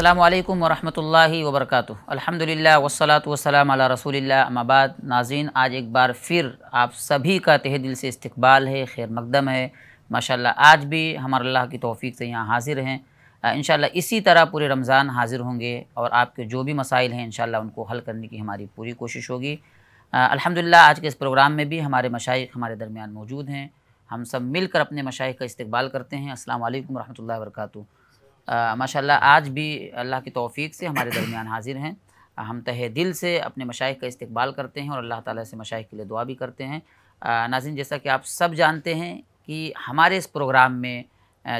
अल्लाम वरहमल वबरक अलहमदिल्ला वसलात वसलाम अला रसूलिल्ला अमाबाद नाजीन आज एक बार फिर आप सभी का तह दिल से इस्तकबाल है खैर मकदम है माशाल्लाह आज भी हमारे अल्लाह की तौफीक से यहाँ हाज़िर हैं इन इसी तरह पूरे रमज़ान हाज़िर होंगे और आपके जो भी मसाइल हैं इन उनको हल करने की हमारी पूरी कोशिश होगी अलहमदिल्ला आज के इस प्रोग्राम में भी हमारे मशाइ हमारे दरमियान मौजूद हैं हम सब मिलकर अपने मशाइ का इस्तकबाल करते हैं असल वरहमल वर्का माशाल्लाह आज भी अल्लाह की तोफ़ी से हमारे दरमियान हाजिर हैं हम तहे दिल से अपने मशाइ का इस्तबाल करते हैं और अल्लाह ताला से मशाइ के लिए दुआ भी करते हैं नाजिन जैसा कि आप सब जानते हैं कि हमारे इस प्रोग्राम में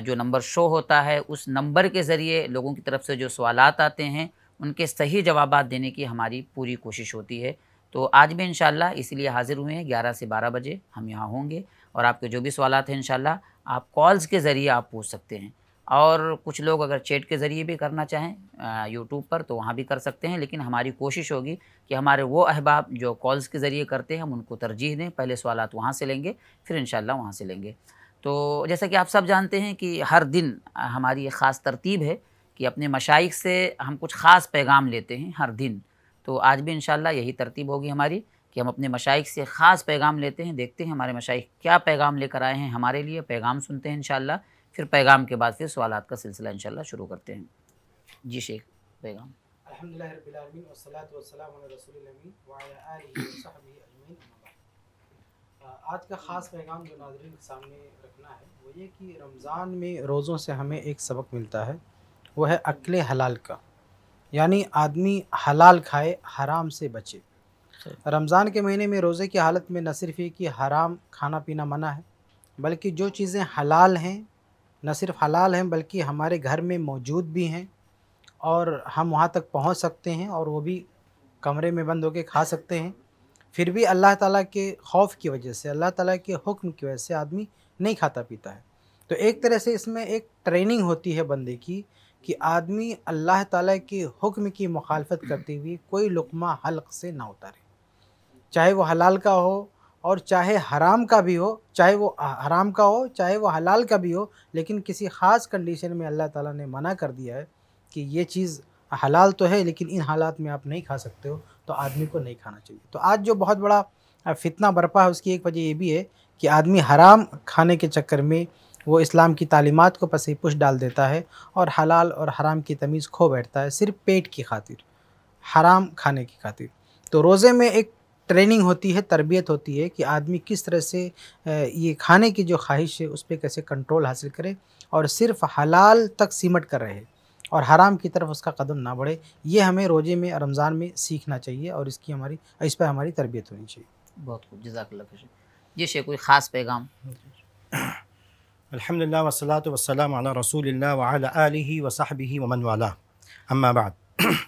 जो नंबर शो होता है उस नंबर के ज़रिए लोगों की तरफ से जो सवाल आते हैं उनके सही जवाब देने की हमारी पूरी कोशिश होती है तो आज भी इन इसीलिए हाज़िर हुए हैं ग्यारह से बारह बजे हम यहाँ होंगे और आपके जो भी सवाल हैं इन आप कॉल्स के ज़रिए आप पूछ सकते हैं और कुछ लोग अगर चैट के ज़रिए भी करना चाहें यूट्यूब पर तो वहाँ भी कर सकते हैं लेकिन हमारी कोशिश होगी कि हमारे वो अहबाब जो कॉल्स के ज़रिए करते हैं हम उनको तरजीह दें पहले सवाल वहाँ से लेंगे फिर इन वहाँ से लेंगे तो जैसा कि आप सब जानते हैं कि हर दिन हमारी ये ख़ास तरतीब है कि अपने मशाइक से हम कुछ ख़ास पैगाम लेते हैं हर दिन तो आज भी इन यही तरतीब होगी हमारी कि हम अपने मशाइक से ख़ास पैगाम लेते हैं देखते हैं हमारे मशाइक क्या पैगाम लेकर आए हैं हमारे लिए पैगाम सुनते हैं इन फिर पैगाम के बाद फिर सवाल का सिलसिला इनशाला शुरू करते हैं जी शेख पैगाम आज का ख़ास पैगाम जो नाजरन के सामने रखना है वो ये कि रमज़ान में रोज़ों से हमें एक सबक मिलता है वो है अकल हलाल का यानी आदमी हलाल खाए हराम से बचे रमज़ान के महीने में रोज़े की हालत में न सिर्फ ये कि हराम खाना पीना मना है बल्कि जो चीज़ें हलाल हैं न सिर्फ हलाल हैं बल्कि हमारे घर में मौजूद भी हैं और हम वहाँ तक पहुँच सकते हैं और वो भी कमरे में बंद होकर खा सकते हैं फिर भी अल्लाह ताला के खौफ की वजह से अल्लाह ताला के हुक्म की वजह से आदमी नहीं खाता पीता है तो एक तरह से इसमें एक ट्रेनिंग होती है बंदे की कि आदमी अल्लाह ताला के हुक्म की मुखालफत करते हुए कोई लुकमा हल्क से ना उतारे चाहे वो हलाल का हो और चाहे हराम का भी हो चाहे वो हराम का हो चाहे वो हलाल का भी हो लेकिन किसी ख़ास कंडीशन में अल्लाह ताला ने मना कर दिया है कि ये चीज़ हलाल तो है लेकिन इन हालात में आप नहीं खा सकते हो तो आदमी को नहीं खाना चाहिए तो आज जो बहुत बड़ा फितना बरपा है उसकी एक वजह ये भी है कि आदमी हराम खाने के चक्कर में वो इस्लाम की तालीमत को पसी पुश डाल देता है और हलाल और हराम की तमीज़ खो बैठता है सिर्फ पेट की खातिर हराम खाने की खातिर तो रोज़े में एक ट्रेनिंग होती है तरबियत होती है कि आदमी किस तरह से ये खाने की जो ख्वाहिश है उस पर कैसे कंट्रोल हासिल करे और सिर्फ हलाल तक सिमट कर रहे और हराम की तरफ उसका कदम ना बढ़े ये हमें रोज़े में रमज़ान में सीखना चाहिए और इसकी हमारी इस पर हमारी तरबियत होनी चाहिए बहुत खूब जजाक जी शेख कोई ख़ास पैगाम अलहमदिल्ला वसलात वसलाम रसूल वाली वसाहबी वमन वाला अम्मा बाद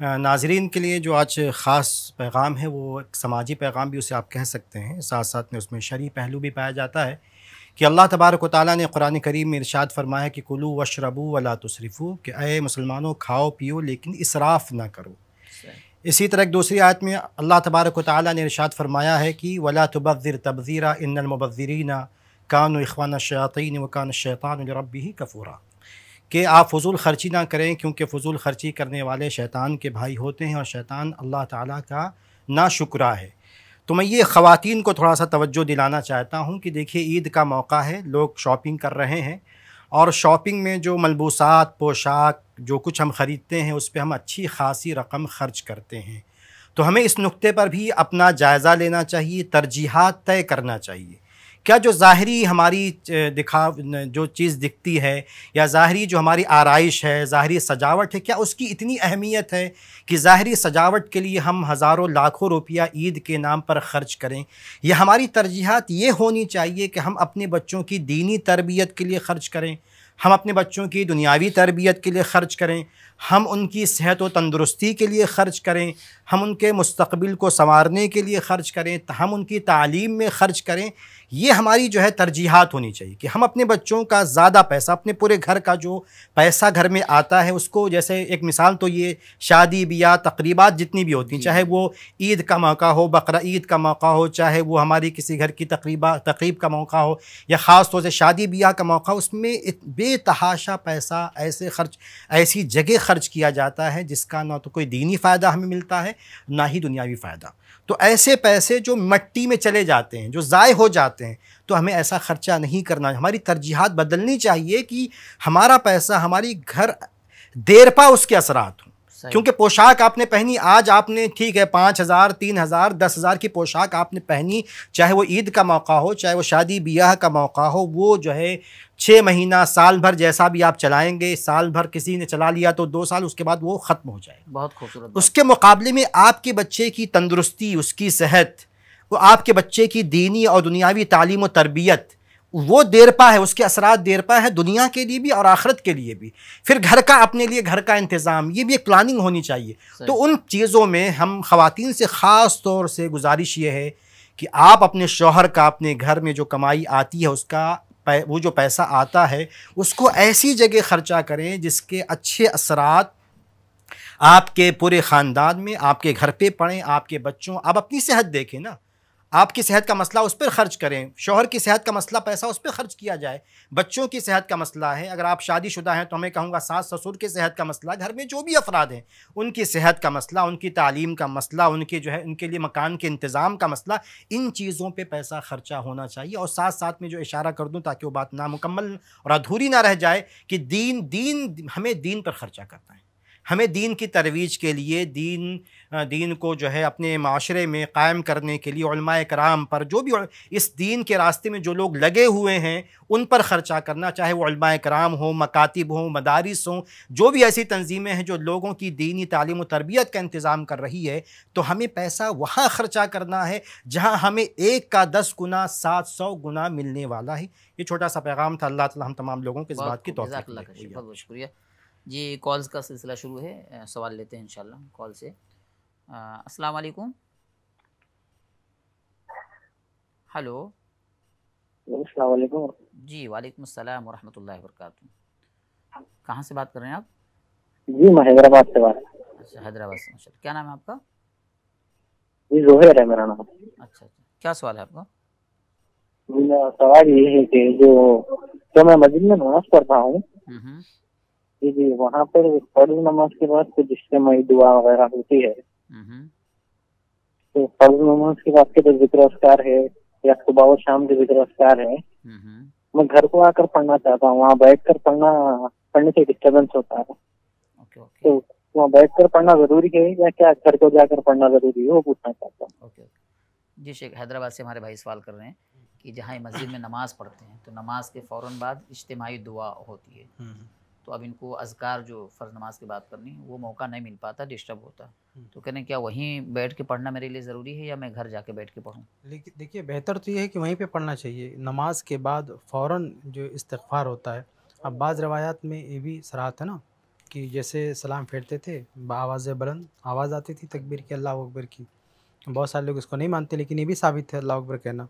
नाजरीन के लिए जो आज ख़ास पैगाम है वो एक समाजी पैगाम भी उसे आप कह सकते हैं साथ साथ में उसमें शरी पहलू भी पाया जाता है कि अल्लाह तबारक ताली ने कुरान करीम में इरशाद फरमाया कि कुलू व शरबू वला तसरफ़ू कि अय मुसलमानों खाओ पियो लेकिन इसराफ़ ना करो इसी तरह एक दूसरी आयत में अल्लाह तबारक ताली ने इरशाद फरमाया है कि वला तबज़िर तबज़ीरा इन कान इखवान शयातीन व कान शैतान रबी कफूरा कि आप फजूल खर्ची ना करें क्योंकि फजूल खर्ची करने वाले शैतान के भाई होते हैं और शैतान अल्लाह ताला का ना शुक्रा है तो मैं ये ख़वान को थोड़ा सा तवज्जो दिलाना चाहता हूँ कि देखिए ईद का मौका है लोग शॉपिंग कर रहे हैं और शॉपिंग में जो मलबूसात पोशाक जो कुछ हम ख़रीदते हैं उस पर हम अच्छी खासी रकम ख़र्च करते हैं तो हमें इस नुक्ते पर भी अपना जायज़ा लेना चाहिए तरजीहत तय करना चाहिए क्या जो ज़ाहरी हमारी दिखा जो चीज़ दिखती है या ज़ाहरी जो हमारी आरइश है ज़ाहरी सजावट है क्या उसकी इतनी अहमियत है कि ज़ाहरी सजावट के लिए हम हज़ारों लाखों रुपया ईद के नाम पर ख़र्च करें यह हमारी तरजीहत ये होनी चाहिए कि हम अपने बच्चों की दीनी तरबियत के लिए ख़र्च करें हम अपने बच्चों की दुनियावी तरबियत के लिए ख़र्च करें हम उनकी सेहत व तंदुरुस्ती के लिए ख़र्च करें हम उनके मुस्तबिल को संवारने के लिए ख़र्च करें हम उनकी तालीम में ख़र्च करें ये हमारी जो है तरजीहत होनी चाहिए कि हम अपने बच्चों का ज़्यादा पैसा अपने पूरे घर का जो पैसा घर में आता है उसको जैसे एक मिसाल तो ये शादी ब्याह तकरीबा जितनी भी होती चाहे वो ईद का मौका हो बकर ईद का मौका हो चाहे वो हमारी किसी घर की तकरीबा तकरीब का मौका हो या ख़ास तौर से शादी ब्याह का मौका उसमें बेतहाशा पैसा ऐसे खर्च ऐसी जगह खर्च किया जाता है जिसका ना तो कोई दीनी फ़ायदा हमें मिलता है ना ही दुनियावी फ़ायदा तो ऐसे पैसे जो मट्टी में चले जाते हैं जो ज़ाय हो जाते हैं तो हमें ऐसा ख़र्चा नहीं करना हमारी तरजीहत बदलनी चाहिए कि हमारा पैसा हमारी घर देर पा उसके असरात हों क्योंकि पोशाक आपने पहनी आज आपने ठीक है पाँच हज़ार तीन हज़ार दस हज़ार की पोशाक आपने पहनी चाहे वो ईद का मौका हो चाहे वो शादी ब्याह का मौका हो वो जो है छः महीना साल भर जैसा भी आप चलाएंगे साल भर किसी ने चला लिया तो दो साल उसके बाद वो ख़त्म हो जाए बहुत खूबसूरत उसके मुकाबले में आपके बच्चे की तंदुरुस्ती उसकी सेहत वो आपके बच्चे की दीनी और दुनियावी तालीम और तरबियत वो देरपा है उसके असरा देरपा है दुनिया के लिए भी और आखरत के लिए भी फिर घर का अपने लिए घर का इंतज़ाम ये भी एक प्लानिंग होनी चाहिए तो उन चीज़ों में हम खातन से ख़ास तौर से गुजारिश ये है कि आप अपने शोहर का अपने घर में जो कमाई आती है उसका वो जो पैसा आता है उसको ऐसी जगह ख़र्चा करें जिसके अच्छे असरात आपके पूरे ख़ानदान में आपके घर पे पड़ें आपके बच्चों आप अपनी सेहत देखें ना आपकी सेहत का मसला उस पर खर्च करें शोहर की सेहत का मसला पैसा उस पर खर्च किया जाए बच्चों की सेहत का मसला है अगर आप शादीशुदा हैं तो हमें कहूँगा सास ससुर की सेहत का मसला घर में जो भी अफराद हैं उनकी सेहत का मसला उनकी तालीम का मसला उनके जो है उनके लिए मकान के इंतज़ाम का मसला इन चीज़ों पर पैसा ख़र्चा होना चाहिए और साथ साथ में जो इशारा कर दूँ ताकि वो बात नामुकम्मल और अधूरी ना रह जाए कि दीन दीन हमें दीन पर ख़र्चा करना है हमें दीन की तरवीज के लिए दीन दीन को जो है अपने माशरे में कायम करने के लिए कराम पर जो भी इस दीन के रास्ते में जो लोग लगे हुए हैं उन पर ख़र्चा करना चाहे वो कराम हों मकातब हों मदारस हों जो भी ऐसी तंजीमें हैं जो लोगों की दीनी तालीम तरबियत का इंतज़ाम कर रही है तो हमें पैसा वहाँ ख़र्चा करना है जहाँ हमें एक का दस गुना सात सौ गुना मिलने वाला है ये छोटा सा पैगाम था अल्लाह ताला हम तमाम लोगों के इस बात की तोफ़ी बहुत बहुत शुक्रिया जी कॉल्स का सिलसिला शुरू है सवाल लेते हैं इन कॉल से अस्सलाम वालेकुम हेलो अस्सलाम वालेकुम जी वालेकुम अस्सलाम व रहमतुल्लाहि व बरकातहू कहाँ से बात कर रहे हैं आप जी मैं हैदराबाद से बात अच्छा हैदराबाद से माशा क्या नाम है आपका जी जोहेर है मेरा नाम अच्छा, अच्छा। क्या सवाल है आपका सवाल ये है कि जो जो मैं मस्जिद में नमाज पढ़ता हूँ हम्म। जी जी वहाँ पर फर्ज नमाज के बाद कुछ इज्तमाही दुआ वगैरह होती है Mm-hmm. तो फर्ज नमाज के बाद के जो जिक्र अस्कार है या सुबह और शाम के जिक्र अस्कार है mm-hmm. मैं घर को आकर पढ़ना चाहता हूँ वहाँ बैठ कर पढ़ना पढ़ने से डिस्टर्बेंस होता है तो वहाँ बैठ कर पढ़ना जरूरी है या क्या घर को जाकर पढ़ना जरूरी है वो पूछना चाहता हूँ जी शेख हैदराबाद से हमारे भाई सवाल कर रहे हैं कि जहाँ मस्जिद में नमाज पढ़ते हैं तो नमाज के फौरन बाद इज्तमाही दुआ होती है हम्म। तो अब इनको अजकार जो फ़र्ज नमाज की बात करनी है वो मौका नहीं मिल पाता डिस्टर्ब होता हम्म। तो कह रहे क्या वहीं बैठ के पढ़ना मेरे लिए ज़रूरी है या मैं घर जाके बैठ के पढ़ूँ लेकिन देखिए बेहतर तो ये है कि वहीं पे पढ़ना चाहिए नमाज के बाद फ़ौर जो इस्तफार होता है अब बाज़ रवायात में ये भी सराहत है ना कि जैसे सलाम फेरते थे आवाज़ बुलंद आवाज़ आती थी तकबीर की अल्लाह अकबर की बहुत सारे लोग इसको नहीं मानते लेकिन ये भी साबित है अल्लाह अकबर कहना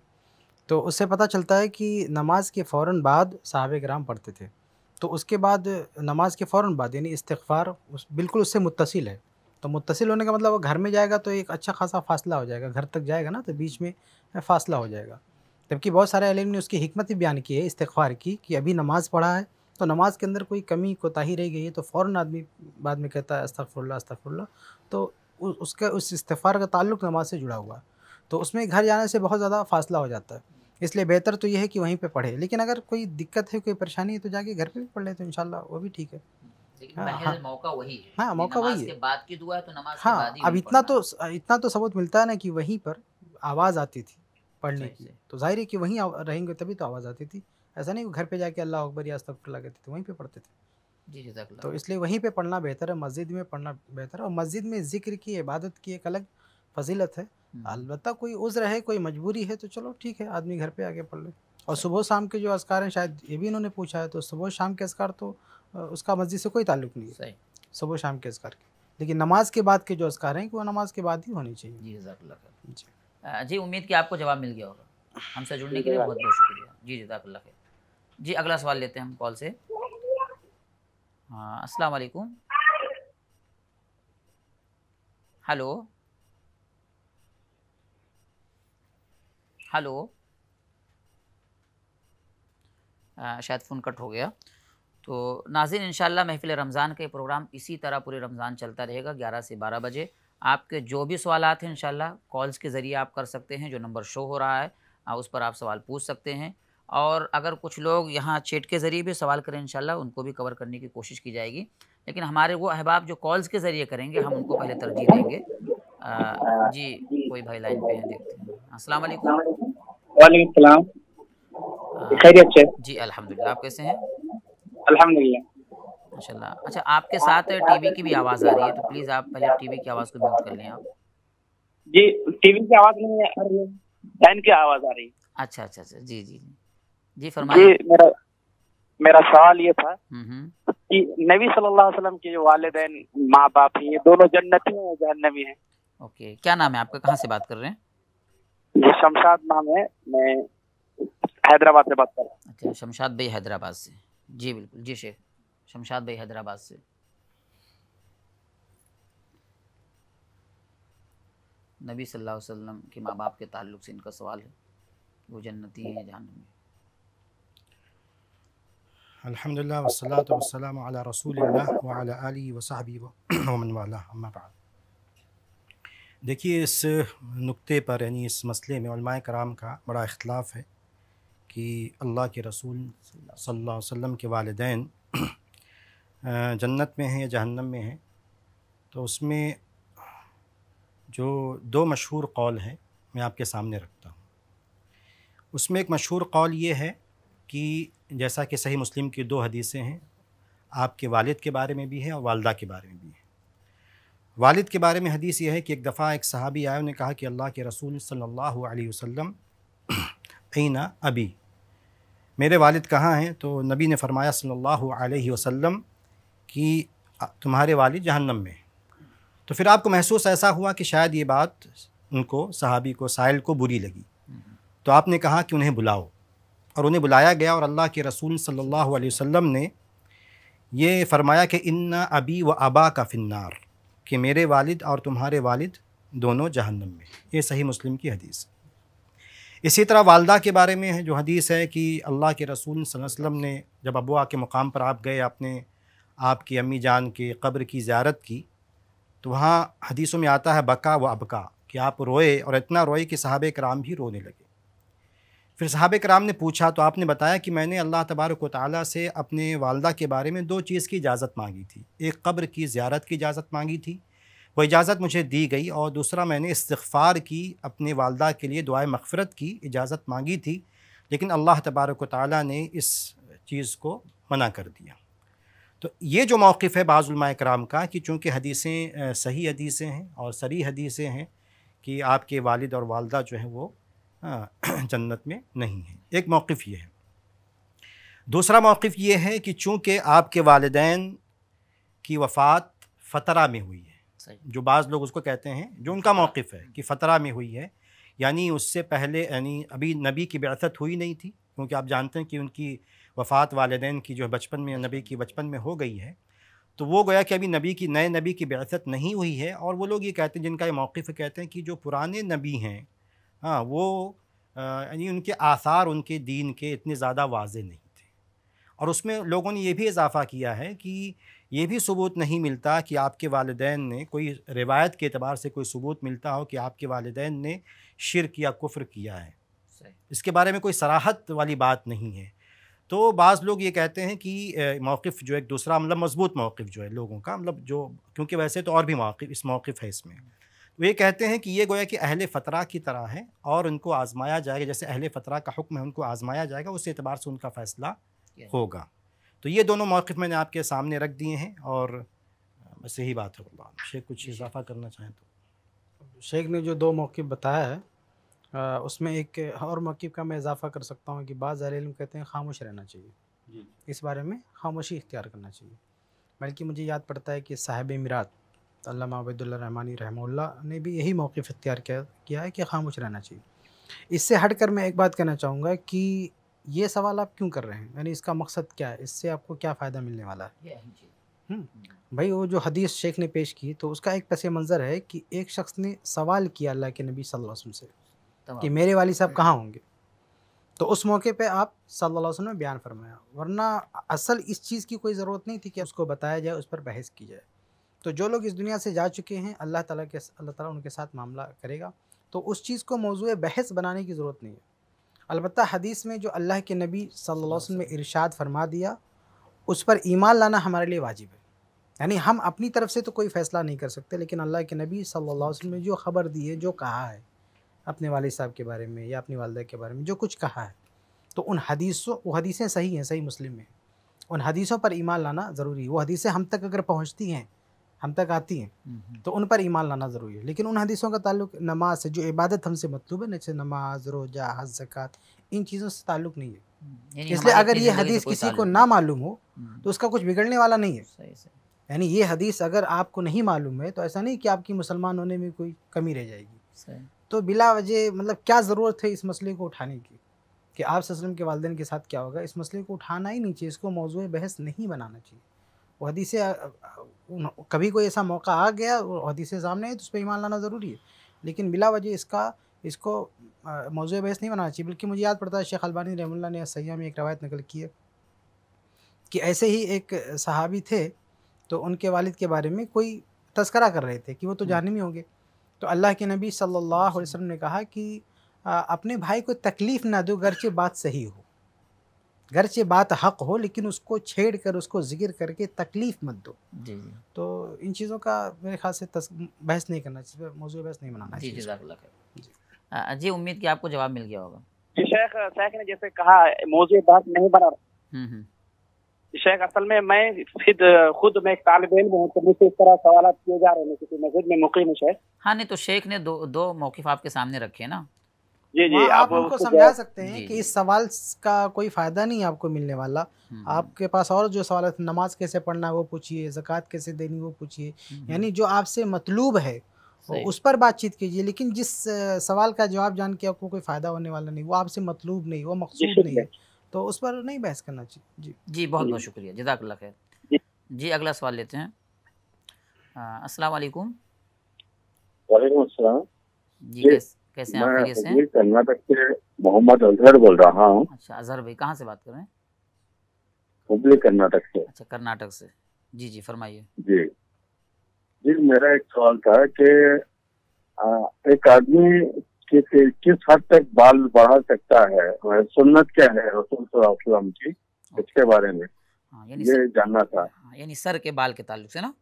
तो उससे पता चलता है कि नमाज के फ़ौर बाद साहब ग्राम पढ़ते थे तो उसके बाद नमाज के फ़ौर बाद यानी इस्तफ़ार उस बिल्कुल उससे मुतसिल है तो मुतसिल होने का मतलब वो घर में जाएगा तो एक अच्छा खासा फासला हो जाएगा घर तक जाएगा ना तो बीच में फासला हो जाएगा जबकि बहुत सारे अलम ने उसकी हमत भी बयान की है इस्तार की कि अभी नमाज़ पढ़ा है तो नमाज के अंदर कोई कमी कोताही रह गई है तो फ़ौर आदमी बाद में कहता है अस्तफ़ुल्ला अस्तफ़ुल्ला तो उसका उस इस्तफ़ार का ताल्लुक नमाज से जुड़ा हुआ तो उसमें घर जाने से बहुत ज़्यादा फासला हो जाता है इसलिए बेहतर तो यह है कि वहीं पे पढ़े लेकिन अगर कोई दिक्कत है कोई परेशानी है तो जाके घर पे भी पढ़ लेते तो हैं इंशाल्लाह वो भी ठीक है हाँ, हाँ, मौका वही है हाँ, तो हाँ अब इतना तो इतना तो सबूत मिलता है ना कि वहीं पर आवाज़ आती थी पढ़ने की तो जाहिर है कि वहीं रहेंगे तभी तो आवाज़ आती थी ऐसा नहीं घर पे जाके अल्लाह अकबर या अस्तफ लगे थे वहीं पे पढ़ते थे जी तो इसलिए वहीं पे पढ़ना बेहतर है मस्जिद में पढ़ना बेहतर है और मस्जिद में जिक्र की इबादत की एक अलग फजीलत है हम्म। अलबत्त कोई उज्र है कोई मजबूरी है तो चलो ठीक है आदमी घर पे आके पढ़ ले और सुबह शाम के जो असकार हैं शायद ये भी इन्होंने पूछा है तो सुबह शाम के असकार तो उसका मस्जिद से कोई ताल्लुक नहीं है सही सुबह शाम के असकार के लेकिन नमाज के बाद के जो असकार हैं वो नमाज के बाद ही होने चाहिए जी जजाकल्ला जी जी उम्मीद कि आपको जवाब मिल गया होगा हमसे जुड़ने के लिए बहुत बहुत शुक्रिया जी जजाकल्ला खैर जी अगला सवाल लेते हैं हम कॉल से हाँ असलकुम हेलो हेलो शायद फ़ोन कट हो गया तो नाजिन इन महफिल रमज़ान का ये प्रोग्राम इसी तरह पूरे रमज़ान चलता रहेगा ग्यारह से बारह बजे आपके जो भी सवाल हैं इन कॉल्स के ज़रिए आप कर सकते हैं जो नंबर शो हो रहा है उस पर आप सवाल पूछ सकते हैं और अगर कुछ लोग यहाँ चेट के ज़रिए भी सवाल करें इन उनको भी कवर करने की कोशिश की जाएगी लेकिन हमारे वो अहबाब जो कॉल्स के ज़रिए करेंगे हम उनको पहले तरजीह देंगे आ, जी कोई भाई लाइन पे है देखते हैं असलकुम वालेकुम खैरियत से जी अल्हम्दुलिल्लाह आप कैसे हैं अल्हम्दुलिल्लाह माशाल्लाह अच्छा आपके साथ टीवी की भी आवाज़ आ रही है तो प्लीज़ आप पहले टीवी की आवाज़ को म्यूट कर लें आप जी टीवी की आवाज़ नहीं आ रही है फैन की आवाज़ आ रही है अच्छा अच्छा अच्छा जी जी जी फरमाइए मेरा मेरा सवाल ये था हम्म, हम्म। कि नबी सल्लल्लाहु अलैहि वसल्लम के जो वालिदैन माँ बाप हैं ये दोनों जन्नती हैं या जहन्नमी हैं ओके क्या नाम है आपका कहाँ से बात कर रहे हैं जी शमशाद नाम है मैं हैदराबाद से बात कर रहा हूँ अच्छा शमशाद भाई हैदराबाद से जी बिल्कुल जी शेख शमशाद भाई हैदराबाद से नबी सल्लल्लाहु अलैहि वसल्लम के माँ बाप के ताल्लुक से इनका सवाल है वो जन्नती हैं में अलहमदिल्ला वसलात वसलाम अला रसूल वला अली वसाहबी वमन वाला अम्मा बाद देखिए इस नुक्ते पर यानी इस मसले में उलमाए कराम का बड़ा इख्तलाफ है कि अल्लाह के रसूल सल्लल्लाहु अलैहि वसल्लम के वालदेन जन्नत में हैं या जहन्नम में हैं तो उसमें जो दो मशहूर कौल हैं मैं आपके सामने रखता हूँ उसमें एक मशहूर कौल ये है कि जैसा कि सही मुस्लिम की दो हदीसें हैं आपके वालिद के बारे में भी है और वालदा के बारे में भी है वालिद के बारे में हदीस यह है कि एक दफ़ा एक सहाबी आया उन्होंने कहा कि अल्लाह के रसूल सल्लल्लाहु अलैहि वसल्लम ऐना अबी मेरे वालिद कहाँ हैं तो नबी ने फरमाया सल्लल्लाहु अलैहि वसल्लम कि तुम्हारे वालिद जहन्नम में तो फिर आपको महसूस ऐसा हुआ कि शायद ये बात उनको सहाबी को साहिल को बुरी लगी तो आपने कहा कि उन्हें बुलाओ और उन्हें बुलाया गया और अल्लाह के रसूल सल्लल्लाहु अलैहि वसल्लम ने ये फरमाया कि इन्ना अबी व अबा का फिन्नार कि मेरे वालिद और तुम्हारे वालिद दोनों जहन्नम में ये सही मुस्लिम की हदीस इसी तरह वालदा के बारे में जो हदीस है कि अल्लाह के रसूल वसम ने जब अबुआ के मुकाम पर आप गए आपने आपकी अम्मी जान के कब्र की ज्यारत की तो वहाँ हदीसों में आता है बका व अबका कि आप रोए और इतना रोए कि साहब कराम भी रोने लगे फिर साहब कराम ने पूछा तो आपने बताया कि मैंने अल्लाह तबारक ताली से अपने वालदा के बारे में दो चीज़ की इजाज़त मांगी थी एक कब्र की ज्यारत की इजाज़त मांगी थी वो इजाज़त मुझे दी गई और दूसरा मैंने इस्तफ़ार की अपने वालदा के लिए दुआ मफ़रत की इजाज़त मांगी थी लेकिन अल्लाह तबारक ताली ने इस चीज़ को मना कर दिया तो ये जो मौक़ है बाज़ुलमा कराम का कि चूँकि हदीसें सही हदीसें हैं और सरी हदीसें हैं कि आपके वालिद और वालदा जो हैं वो हाँ, जन्नत में नहीं है एक मौक़ ये है दूसरा मौक़ ये है कि चूँकि आपके वालदेन की वफ़ात फ़तरा में हुई है जो बाज़ लोग उसको कहते हैं जो उनका मौक़ है कि फ़तरा में हुई है यानी उससे पहले यानी अभी नबी की बेअत हुई नहीं थी क्योंकि आप जानते हैं कि उनकी वफ़ात वालदे की जो है बचपन में नबी की बचपन में हो गई है तो वो गया कि अभी नबी की नए नबी की बेअत नहीं हुई है और वो लोग ये कहते हैं जिनका ये मौक़ कहते हैं कि जो पुराने नबी हैं हाँ वो यानी उनके आसार उनके दीन के इतने ज़्यादा वाज नहीं थे और उसमें लोगों ने यह भी इजाफ़ा किया है कि ये भी सबूत नहीं मिलता कि आपके वालदेन ने कोई रिवायत के अतबार से कोई सबूत मिलता हो कि आपके वालदेन ने शिरक या कुफ्र किया है इसके बारे में कोई सराहत वाली बात नहीं है तो बाज़ लोग ये कहते हैं कि मौक़ जो एक दूसरा मतलब मजबूत मौक़ जो है लोगों का मतलब जो क्योंकि वैसे तो और भी मौक़ इस मौक़ है इसमें वे कहते हैं कि ये गोया कि अहल फ़तरा की तरह है और उनको आजमाया जाएगा जैसे अहल फ़तरा का हुक्म है उनको आजमाया जाएगा उस एतबार से उनका फ़ैसला होगा तो ये दोनों मौक़ मैंने आपके सामने रख दिए हैं और बस यही बात है शेख कुछ इजाफ़ा करना चाहें तो शेख ने जो दो मौक़ बताया है उसमें एक और मौक़ का मैं इजाफ़ा कर सकता हूँ कि बाज़ कहते हैं खामोश रहना चाहिए इस बारे में खामोशी इख्तियार करना चाहिए बल्कि मुझे याद पड़ता है कि साहिब मिरात तो अबैदुल्ला रहमानी ने भी यही मौक़ इख्तियार किया है कि खामोश रहना चाहिए इससे हट कर मैं एक बात कहना चाहूँगा कि ये सवाल आप क्यों कर रहे हैं यानी इसका मकसद क्या है इससे आपको क्या फ़ायदा मिलने वाला है भाई वो जो हदीस शेख ने पेश की तो उसका एक पस मंज़र है कि एक शख्स ने सवाल किया अल्लाह के नबी सल वसम वसल्लम से कि मेरे वाली साहब कहाँ होंगे तो उस मौके पे आप सल्लल्लाहु अलैहि वसल्लम ने बयान फरमाया वरना असल इस चीज़ की कोई ज़रूरत नहीं थी कि उसको बताया जाए उस पर बहस की जाए तो जो लोग इस दुनिया से जा चुके हैं अल्लाह ताला के अल्लाह ताला उनके साथ मामला करेगा तो उस चीज़ को मौजू बहस बनाने की ज़रूरत नहीं है अलबत् हदीस में जो अल्लाह के नबी सल्लल्लाहु अलैहि वसल्लम ने इरशाद फरमा दिया उस पर ईमान लाना हमारे लिए वाजिब है यानी हम अपनी तरफ से तो कोई फ़ैसला नहीं कर सकते लेकिन अल्लाह के नबी सल्लल्लाहु अलैहि वसल्लम ने जो खबर दी है जो कहा है अपने वाले साहब के बारे में या अपनी वालदा के बारे में जो कुछ कहा है तो उन हदीसों वो हदीसें सही हैं सही मुस्लिम में उन हदीसों पर ईमान लाना ज़रूरी है वो हदीसें हम तक अगर पहुँचती हैं हम तक आती हैं हम्म। तो उन पर ईमान लाना ज़रूरी है लेकिन उन हदीसों का ताल्लुक नमाज से जो इबादत हमसे मतलूब है जैसे नमाज रोजा हज जक़ात इन चीज़ों से ताल्लुक नहीं है हम्म। इसलिए अगर ये हदीस किसी को ना मालूम हो हम्म। तो उसका कुछ बिगड़ने वाला नहीं है यानी ये हदीस अगर आपको नहीं मालूम है तो ऐसा नहीं कि आपकी मुसलमान होने में कोई कमी रह जाएगी तो बिला वजह मतलब क्या ज़रूरत है इस मसले को उठाने की कि आप वसलम के वालदेन के साथ क्या होगा इस मसले को उठाना ही नहीं चाहिए इसको मौजू बहस नहीं बनाना चाहिए हदीस कभी कोई ऐसा मौका आ गया हदीस सामने है तो उस पर ईमान लाना ज़रूरी है लेकिन बिला वजह इसका इसको मौजू बहस नहीं बनाना चाहिए बल्कि मुझे याद पड़ता है शेख अलबानी रहमुल्ला ने सयाह में एक रवायत नकल की है कि ऐसे ही एक सहाबी थे तो उनके वालिद के बारे में कोई तस्करा कर रहे थे कि वो तो ही हम्म। होंगे तो अल्लाह के नबी सल्लल्लाहु अलैहि वसल्लम ने कहा कि अपने भाई को तकलीफ़ ना दो गर्चे बात सही हो गरचे बात हक हो लेकिन उसको छेड़ कर उसको जिक्र करके तकलीफ मत दो जी जी तो इन चीज़ों का मेरे ख्याल से बहस नहीं करना चाहिए मौजूद बहस नहीं बनाना जी जी जी उम्मीद की आपको जवाब मिल गया होगा जी शेख शेख ने जैसे कहा मौजूद बहस नहीं बना रहा हम्म, हम्म। शेख असल में मैं खुद खुद मैं एक तालब इन हूँ तो मुझसे इस तरह सवाल किए जा रहे हैं किसी मस्जिद में मुकीम शेख हाँ नहीं तो शेख ने दो दो मौकफ आपके सामने रखे ना जी जी आप उनको समझा सकते हैं कि इस सवाल का कोई फ़ायदा नहीं आपको मिलने वाला हम्म। आपके पास और जो सवाल है नमाज कैसे पढ़ना वो पूछिए जक़ात कैसे देनी वो पूछिए हम्म। यानी जो आपसे मतलूब है उस पर बातचीत कीजिए लेकिन जिस सवाल का जवाब जान के आपको कोई फ़ायदा होने वाला नहीं वो आपसे मतलूब नहीं वो मकसूद नहीं है तो उस पर नहीं बहस करना चाहिए जी जी बहुत बहुत शुक्रिया जदाकल्ला खैर जी अगला सवाल लेते हैं अस्सलाम वालेकुम जी अस्सलाम कैसे मैं से? कर्नाटक से मोहम्मद अजहर बोल रहा हूँ अच्छा अजहर भाई कहाँ से बात कर रहे हैं हुबली कर्नाटक से अच्छा कर्नाटक से जी जी फरमाइए जी जी मेरा एक सवाल था कि एक आदमी किस किस हद तक बाल बढ़ा सकता है सुन्नत क्या है रसूल की इसके बारे में हाँ, ये जानना था हाँ, यानी सर के बाल के ताल्लुक से ना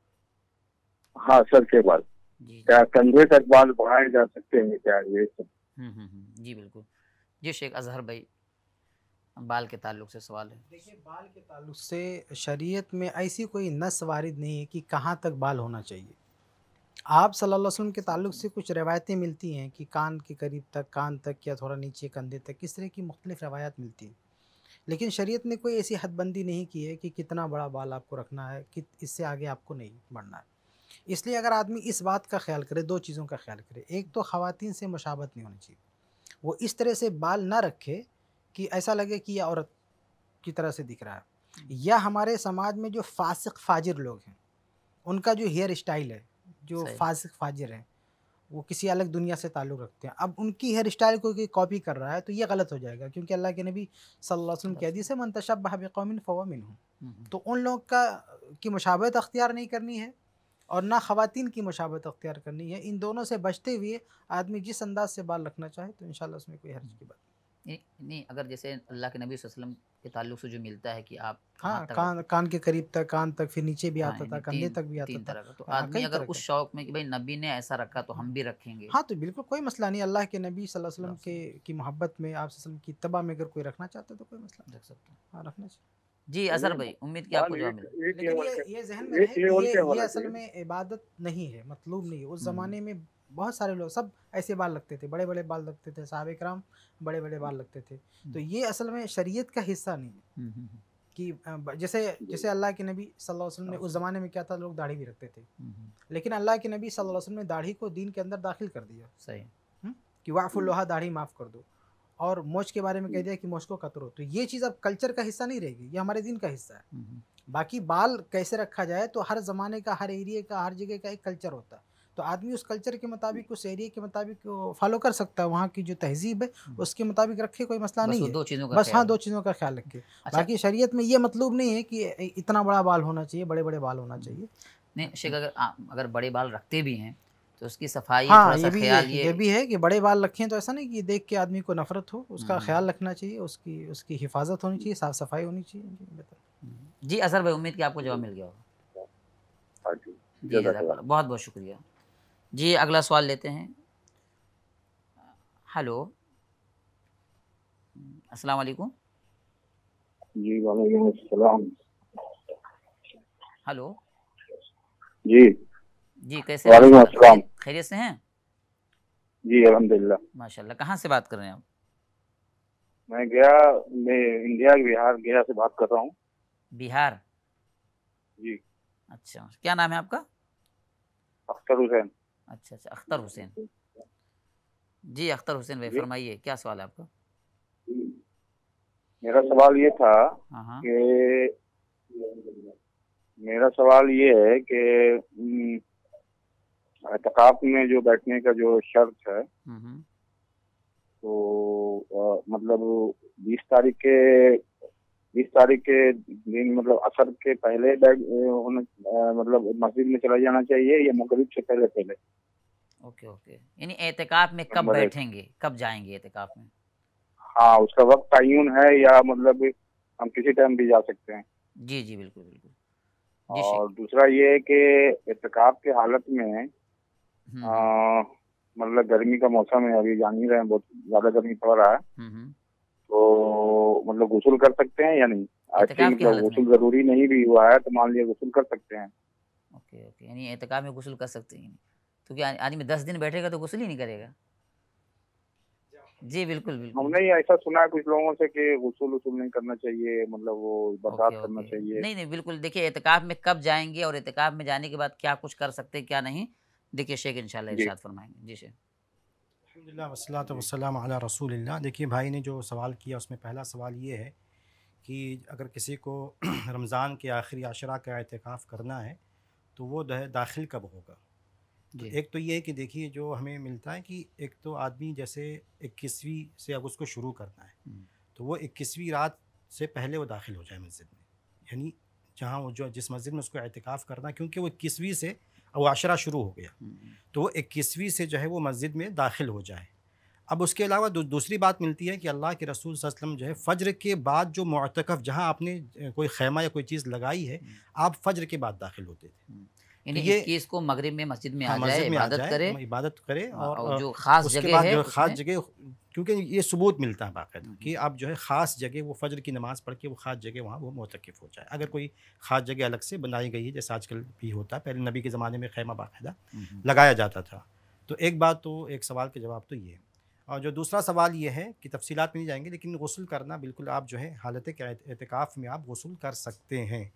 हाँ सर के बाल क्या कंधे तक बाल बढ़ाए जा सकते हैं क्या ये सब हम्म, हम्म, हम्म, जी बिल्कुल जी शेख अजहर भाई बाल के ताल्लुक से सवाल है देखिए बाल के ताल्लुक से शरीयत में ऐसी कोई नस वारिद नहीं है कि कहाँ तक बाल होना चाहिए आप सल्लल्लाहु अलैहि वसल्लम के ताल्लुक से कुछ रवायतें मिलती हैं कि कान के करीब तक कान तक या थोड़ा नीचे कंधे तक किस तरह की मुख्तलिफ रवायत मिलती हैं लेकिन शरीयत ने कोई ऐसी हदबंदी नहीं की है कि कितना बड़ा बाल आपको रखना है कि इससे आगे आपको नहीं बढ़ना है इसलिए अगर आदमी इस बात का ख्याल करे दो चीज़ों का ख्याल करे एक तो ख़वान से मुशावत नहीं होनी चाहिए वो इस तरह से बाल ना रखे कि ऐसा लगे कि यह औरत की तरह से दिख रहा है हम्म। या हमारे समाज में जो फासिक फाजिर लोग हैं उनका जो हेयर स्टाइल है जो फासिक फाजिर हैं वो किसी अलग दुनिया से ताल्लुक़ रखते हैं अब उनकी हेयर स्टाइल को कोई कॉपी कर रहा है तो ये गलत हो जाएगा क्योंकि अल्लाह के नबी सल्लल्लाहु अलैहि वसल्लम से मंतशब है मनतशब बहब कौमिन फ़वा मिन हम्म। तो उन लोग का की मुशावत अख्तियार नहीं करनी है और ना ख़वान की मशाबत अख्तियार करनी है इन दोनों से बचते हुए आदमी जिस अंदाज से बाल रखना चाहे तो इन उसमें कोई हर्ज की बात नहीं नहीं अगर जैसे अल्लाह के नबी वसल्लम के ताल्लुक से जो मिलता है कि आप हाँ कान कान के करीब तक कान तक फिर नीचे भी आता हाँ, था कंधे तक भी आता था तो हाँ, आदमी अगर उस शौक में कि भाई नबी ने ऐसा रखा तो हम भी रखेंगे हाँ तो बिल्कुल कोई मसला नहीं अल्लाह के नबी वसल्लम के की मोहब्बत में आप की तबा में अगर कोई रखना चाहता है तो कोई मसला रख सकते हैं हाँ रखना चाहिए जी तो असर भाई उम्मीद की हाँ आपको जवाब ये असल में इबादत नहीं है मतलूब नहीं है उस जमाने में बहुत सारे लोग सब ऐसे बाल लगते थे बड़े बड़े बाल लगते थे साहब कराम बड़े बड़े बाल लगते थे तो ये असल में शरीयत का हिस्सा नहीं है कि जैसे जैसे अल्लाह के नबी सल्लल्लाहु अलैहि वसल्लम ने उस ज़माने में क्या था लोग दाढ़ी भी रखते थे लेकिन अल्लाह के नबी सल्लल्लाहु अलैहि वसल्लम ने दाढ़ी को दीन के अंदर दाखिल कर दिया सही कि वाफुल्लोहा दाढ़ी माफ़ कर दो और मोच के बारे में कह हम्म। दिया कि मोच को कतरो तो ये चीज़ अब कल्चर का हिस्सा नहीं रहेगी ये हमारे दिन का हिस्सा है हम्म, हम्म। बाकी बाल कैसे रखा जाए तो हर ज़माने का हर एरिए का हर जगह का एक कल्चर होता है तो आदमी उस कल्चर के मुताबिक उस एरिया के मुताबिक फॉलो कर सकता है वहाँ की जो तहजीब है उसके मुताबिक रखे कोई मसला नहीं है दो चीज़ों का बस हाँ दो चीज़ों का ख्याल रखे अच्छा। बाकी शरीयत में ये मतलब नहीं है कि इतना बड़ा बाल होना चाहिए बड़े बड़े बाल होना चाहिए नहीं शेख हाँ। अगर अगर बड़े बाल रखते भी हैं तो उसकी सफाई हाँ, ये भी ख्याल ये, ये भी है कि बड़े बाल रखें तो ऐसा नहीं कि देख के आदमी को नफरत हो उसका हम्म। ख्याल रखना चाहिए उसकी उसकी हिफाजत होनी चाहिए साफ सफाई होनी चाहिए जी हम्म। असर भाई उम्मीद कि आपको जवाब मिल गया होगा हाँ जी बहुत बहुत शुक्रिया जी अगला सवाल लेते हैं हेलो अस्सलाम वालेकुम जी वालेकुम अस्सलाम हेलो जी जी हाँ, कैसे खैरियत से हैं जी अलहमदिल्ला माशाल्लाह कहाँ से बात कर रहे हैं आप मैं गया मैं इंडिया बिहार गया से बात कर रहा हूँ बिहार जी अच्छा क्या नाम है आपका अख्तर हुसैन अच्छा अच्छा अख्तर हुसैन जी अख्तर हुसैन भाई फरमाइए क्या सवाल है आपका मेरा सवाल ये था हाँ, हाँ। कि मेरा सवाल ये है कि हम्म, एहतकाफ में जो बैठने का जो शर्त है हम्म। तो आ, मतलब बीस तारीख के बीस तारीख के दिन मतलब असर के पहले होने मतलब मस्जिद में चला जाना चाहिए या मगरिब से पहले पहले ओके ओके यानी एहतिकाफ में कब बैठेंगे कब जाएंगे एहतिकाफ में हाँ उसका वक्त तयन है या मतलब हम किसी टाइम भी जा सकते हैं जी जी बिल्कुल बिल्कुल और दूसरा ये है कि एहतिकाफ के हालत में हम्म, मतलब गर्मी का मौसम है अभी जान ही रहे हैं बहुत ज्यादा गर्मी पड़ रहा है हम्म, हम्म। तो मतलब गुसल कर सकते हैं या नहीं गुसल जरूरी नहीं भी हुआ है तो मान लिया गुसल कर सकते हैं ओके ओके यानी एहतिकाब में गुसल कर सकते हैं क्योंकि आदमी दस दिन बैठेगा तो गुसल ही नहीं करेगा जी बिल्कुल बिल्कुल हमने ही ऐसा सुना है कुछ लोगों से कि गुसल उसूल नहीं करना चाहिए मतलब वो बर्दाश्त okay, okay. करना चाहिए नहीं नहीं बिल्कुल देखिए एहतिकाफ में कब जाएंगे और एहतिकाफ में जाने के बाद क्या कुछ कर सकते हैं क्या नहीं देखिए शेख इंशाल्लाह फरमाएंगे जी शेख अलहमदिल्ला वसलात वसलाम आला रसूल देखिए भाई ने जो सवाल किया उसमें पहला सवाल ये है कि अगर किसी को रमज़ान के आखिरी अशरा का अहतिकाफ करना है तो वो दाखिल कब होगा तो एक तो ये है कि देखिए जो हमें मिलता है कि एक तो आदमी जैसे इक्कीसवीं से अब उसको शुरू करना है हम्म। तो वो इक्कीसवीं रात से पहले वो दाखिल हो जाए मस्जिद में यानी जहाँ वो जो जिस मस्जिद में उसको अहतिकाफ़ करना क्योंकि वो इक्कीसवीं से वो आशरा शुरू हो गया हम्म, हम्म। तो वो इक्कीसवीं से जो है वो मस्जिद में दाखिल हो जाए अब उसके अलावा दू, दूसरी बात मिलती है कि अल्लाह के रसूल वसलम जो है फ़ज्र के बाद जो मतकफ़ जहाँ आपने कोई खैमा या कोई चीज़ लगाई है हम्म। आप फ़ज्र के बाद दाखिल होते थे मगरब केस को में मस्जिद में हाँ, आ जाए हाँ, इबादत करे इबादत हाँ, करे और जो खास जगह है खास जगह क्योंकि ये सबूत मिलता है बाकायदा हम्म, कि हम्म। आप जो है ख़ास जगह वो फजर की नमाज़ पढ़ के वो ख़ास जगह वहाँ वो मोतकफ़ हो जाए अगर कोई ख़ास जगह अलग से बनाई गई है जैसे आजकल भी होता है पहले नबी के ज़माने में खैमा बाकायदा हम्म, लगाया जाता था तो एक बात तो एक सवाल का जवाब तो ये और जो दूसरा सवाल ये है कि तफसीत में नहीं जाएंगे लेकिन गसल करना बिल्कुल आप जो है हालत एहतिकाफ़ में आप गसल कर सकते हैं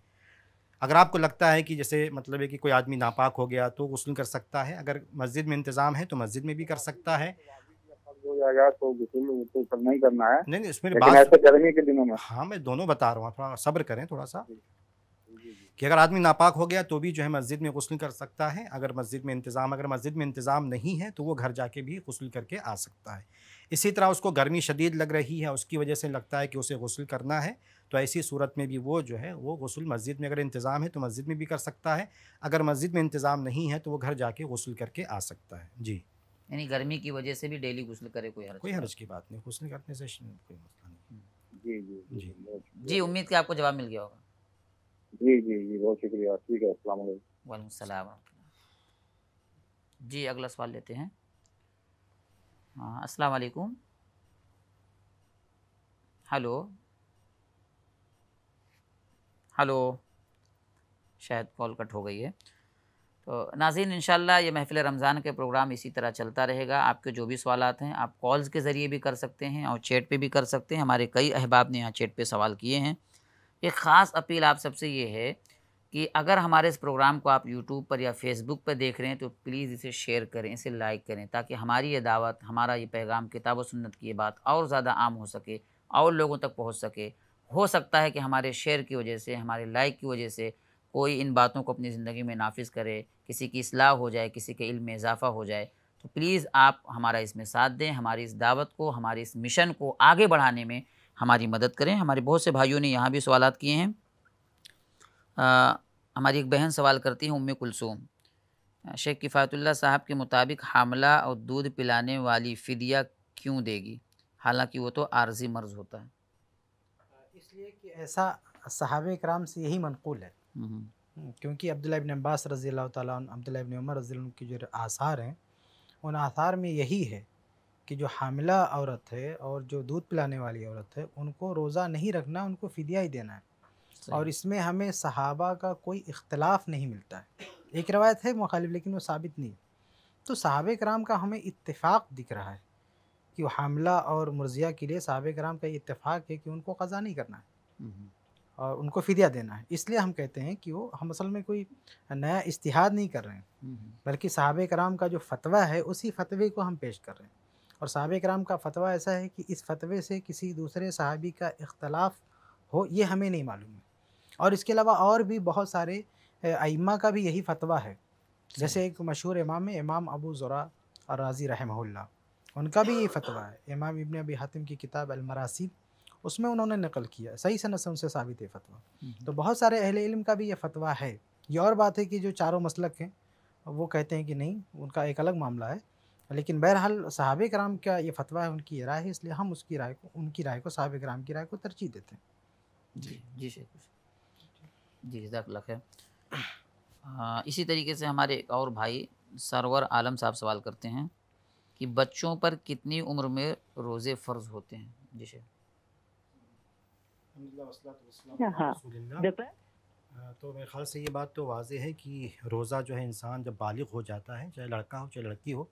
अगर आपको लगता है कि जैसे मतलब है कि कोई आदमी नापाक हो गया तो गसल कर सकता है अगर मस्जिद में इंतज़ाम है तो मस्जिद में भी कर सकता है तो, तो करना है नहीं नहीं इसमें बात गर्मी के दिनों में हाँ मैं दोनों बता रहा हूँ थोड़ा सब्र करें थोड़ा सा कि अगर आदमी नापाक हो गया तो भी जो है मस्जिद में गसल कर सकता है अगर मस्जिद में इंतज़ाम अगर मस्जिद में इंतज़ाम नहीं है तो वो घर जाके भी गसल करके आ सकता है इसी तरह उसको गर्मी शदीद लग रही है उसकी वजह से लगता है कि उसे गसल करना है तो ऐसी सूरत में भी वो जो है वो गसल मस्जिद में अगर इंतज़ाम है तो मस्जिद में भी कर सकता है अगर मस्जिद में इंतज़ाम नहीं है तो वो घर जाके गसल करके आ सकता है जी यानी गर्मी की वजह से भी डेली गसल करे कोई हर्ज कोई हर्ज की बात नहीं गसल करने से कोई मसला नहीं जी जी जी जी उम्मीद के आपको जवाब मिल गया होगा जी जी जी बहुत शुक्रिया ठीक है वालेकुम जी अगला सवाल लेते हैं हाँ अस्सलाम वालेकुम हेलो हेलो शायद कॉल कट हो गई है तो नाजीन इन ये महफ़िल रमज़ान के प्रोग्राम इसी तरह चलता रहेगा आपके जो भी सवाल हैं आप कॉल्स के ज़रिए भी कर सकते हैं और चैट पे भी कर सकते हैं हमारे कई अहबाब ने यहाँ चैट पे सवाल किए हैं एक ख़ास अपील आप सबसे ये है कि अगर हमारे इस प्रोग्राम को आप यूट्यूब पर या फेसबुक पर देख रहे हैं तो प्लीज़ इसे शेयर करें इसे लाइक करें ताकि हमारी ये दावत हमारा ये पैगाम किताब सुन्नत की ये बात और ज़्यादा आम हो सके और लोगों तक पहुँच सके हो सकता है कि हमारे शेयर की वजह से हमारे लाइक की वजह से कोई इन बातों को अपनी ज़िंदगी में नाफिज करे किसी की असलाह हो जाए किसी के इल्म में इजाफ़ा हो जाए तो प्लीज़ आप हमारा इसमें साथ दें हमारी इस दावत को हमारे इस मिशन को आगे बढ़ाने में हमारी मदद करें हमारे बहुत से भाइयों ने यहाँ भी सवाल किए हैं आ, हमारी एक बहन सवाल करती हैं उम्मी कुलसूम शेख किफ़ायतुल्ला साहब के मुताबिक हामला और दूध पिलाने वाली फ़िदिया क्यों देगी हालांकि वो तो आर्जी मर्ज़ होता है इसलिए कि ऐसा सहाब कराम से यही मनकूल है हम्म। हम्म, क्योंकि अब्दुल्ला इबन अब्बास रज़ी अल्लाह इबन उमर रज़ी के जो आसार हैं उन आसार में यही है कि जो हामिला औरत है और जो दूध पिलाने वाली औरत है उनको रोज़ा नहीं रखना उनको फ़िदिया ही देना है और इसमें हमें सहाबा का कोई इख्तलाफ नहीं मिलता है एक रवायत है मुखालिफ लेकिन वो साबित नहीं तो सहाब कराम का हमें इतफ़ाक़ दिख रहा है कि हामला और मुर्जिया के लिए सहाब कराम का इतफ़ाक़ है कि उनको क़ा नहीं करना है और उनको फिदिया देना है इसलिए हम कहते हैं कि वो हम असल में कोई नया इश्तिहाद नहीं कर रहे हैं हम्म, हम्म। बल्कि साहब कराम का जो फतवा है उसी फतवे को हम पेश कर रहे हैं और साहब कराम का फतवा ऐसा है कि इस फतवे से किसी दूसरे साहबी का इख्तलाफ हो ये हमें नहीं मालूम है और इसके अलावा और भी बहुत सारे आइमा का भी यही फतवा है जैसे एक मशहूर इमाम है इमाम अबू ज़रा और राजी रहमल्ला उनका भी यही फतवा है इमाम इबन अबी हातिम की किताब अलमरासिब उसमें उन्होंने नकल किया सही सन से उनसे साबित है फतवा हम्म, हम्म। तो बहुत सारे अहल इल्म का भी ये फतवा है ये और बात है कि जो चारों मसलक हैं वो कहते हैं कि नहीं उनका एक अलग मामला है लेकिन बहरहाल सहाब कराम का ये फतवा है उनकी राय है इसलिए हम उसकी राय को उनकी राय को साहब कराम की राय को तरजीह देते हैं जी जी शेख जी जजाकल्ला है इसी तरीके से हमारे एक और भाई सरवर आलम साहब सवाल करते हैं कि बच्चों पर कितनी उम्र में रोज़े फ़र्ज़ होते हैं जी शेख हाँ। तो मेरे ख्याल से ये बात तो वाज है कि रोज़ा जो है इंसान जब बालिग हो जाता है चाहे लड़का हो चाहे लड़की हो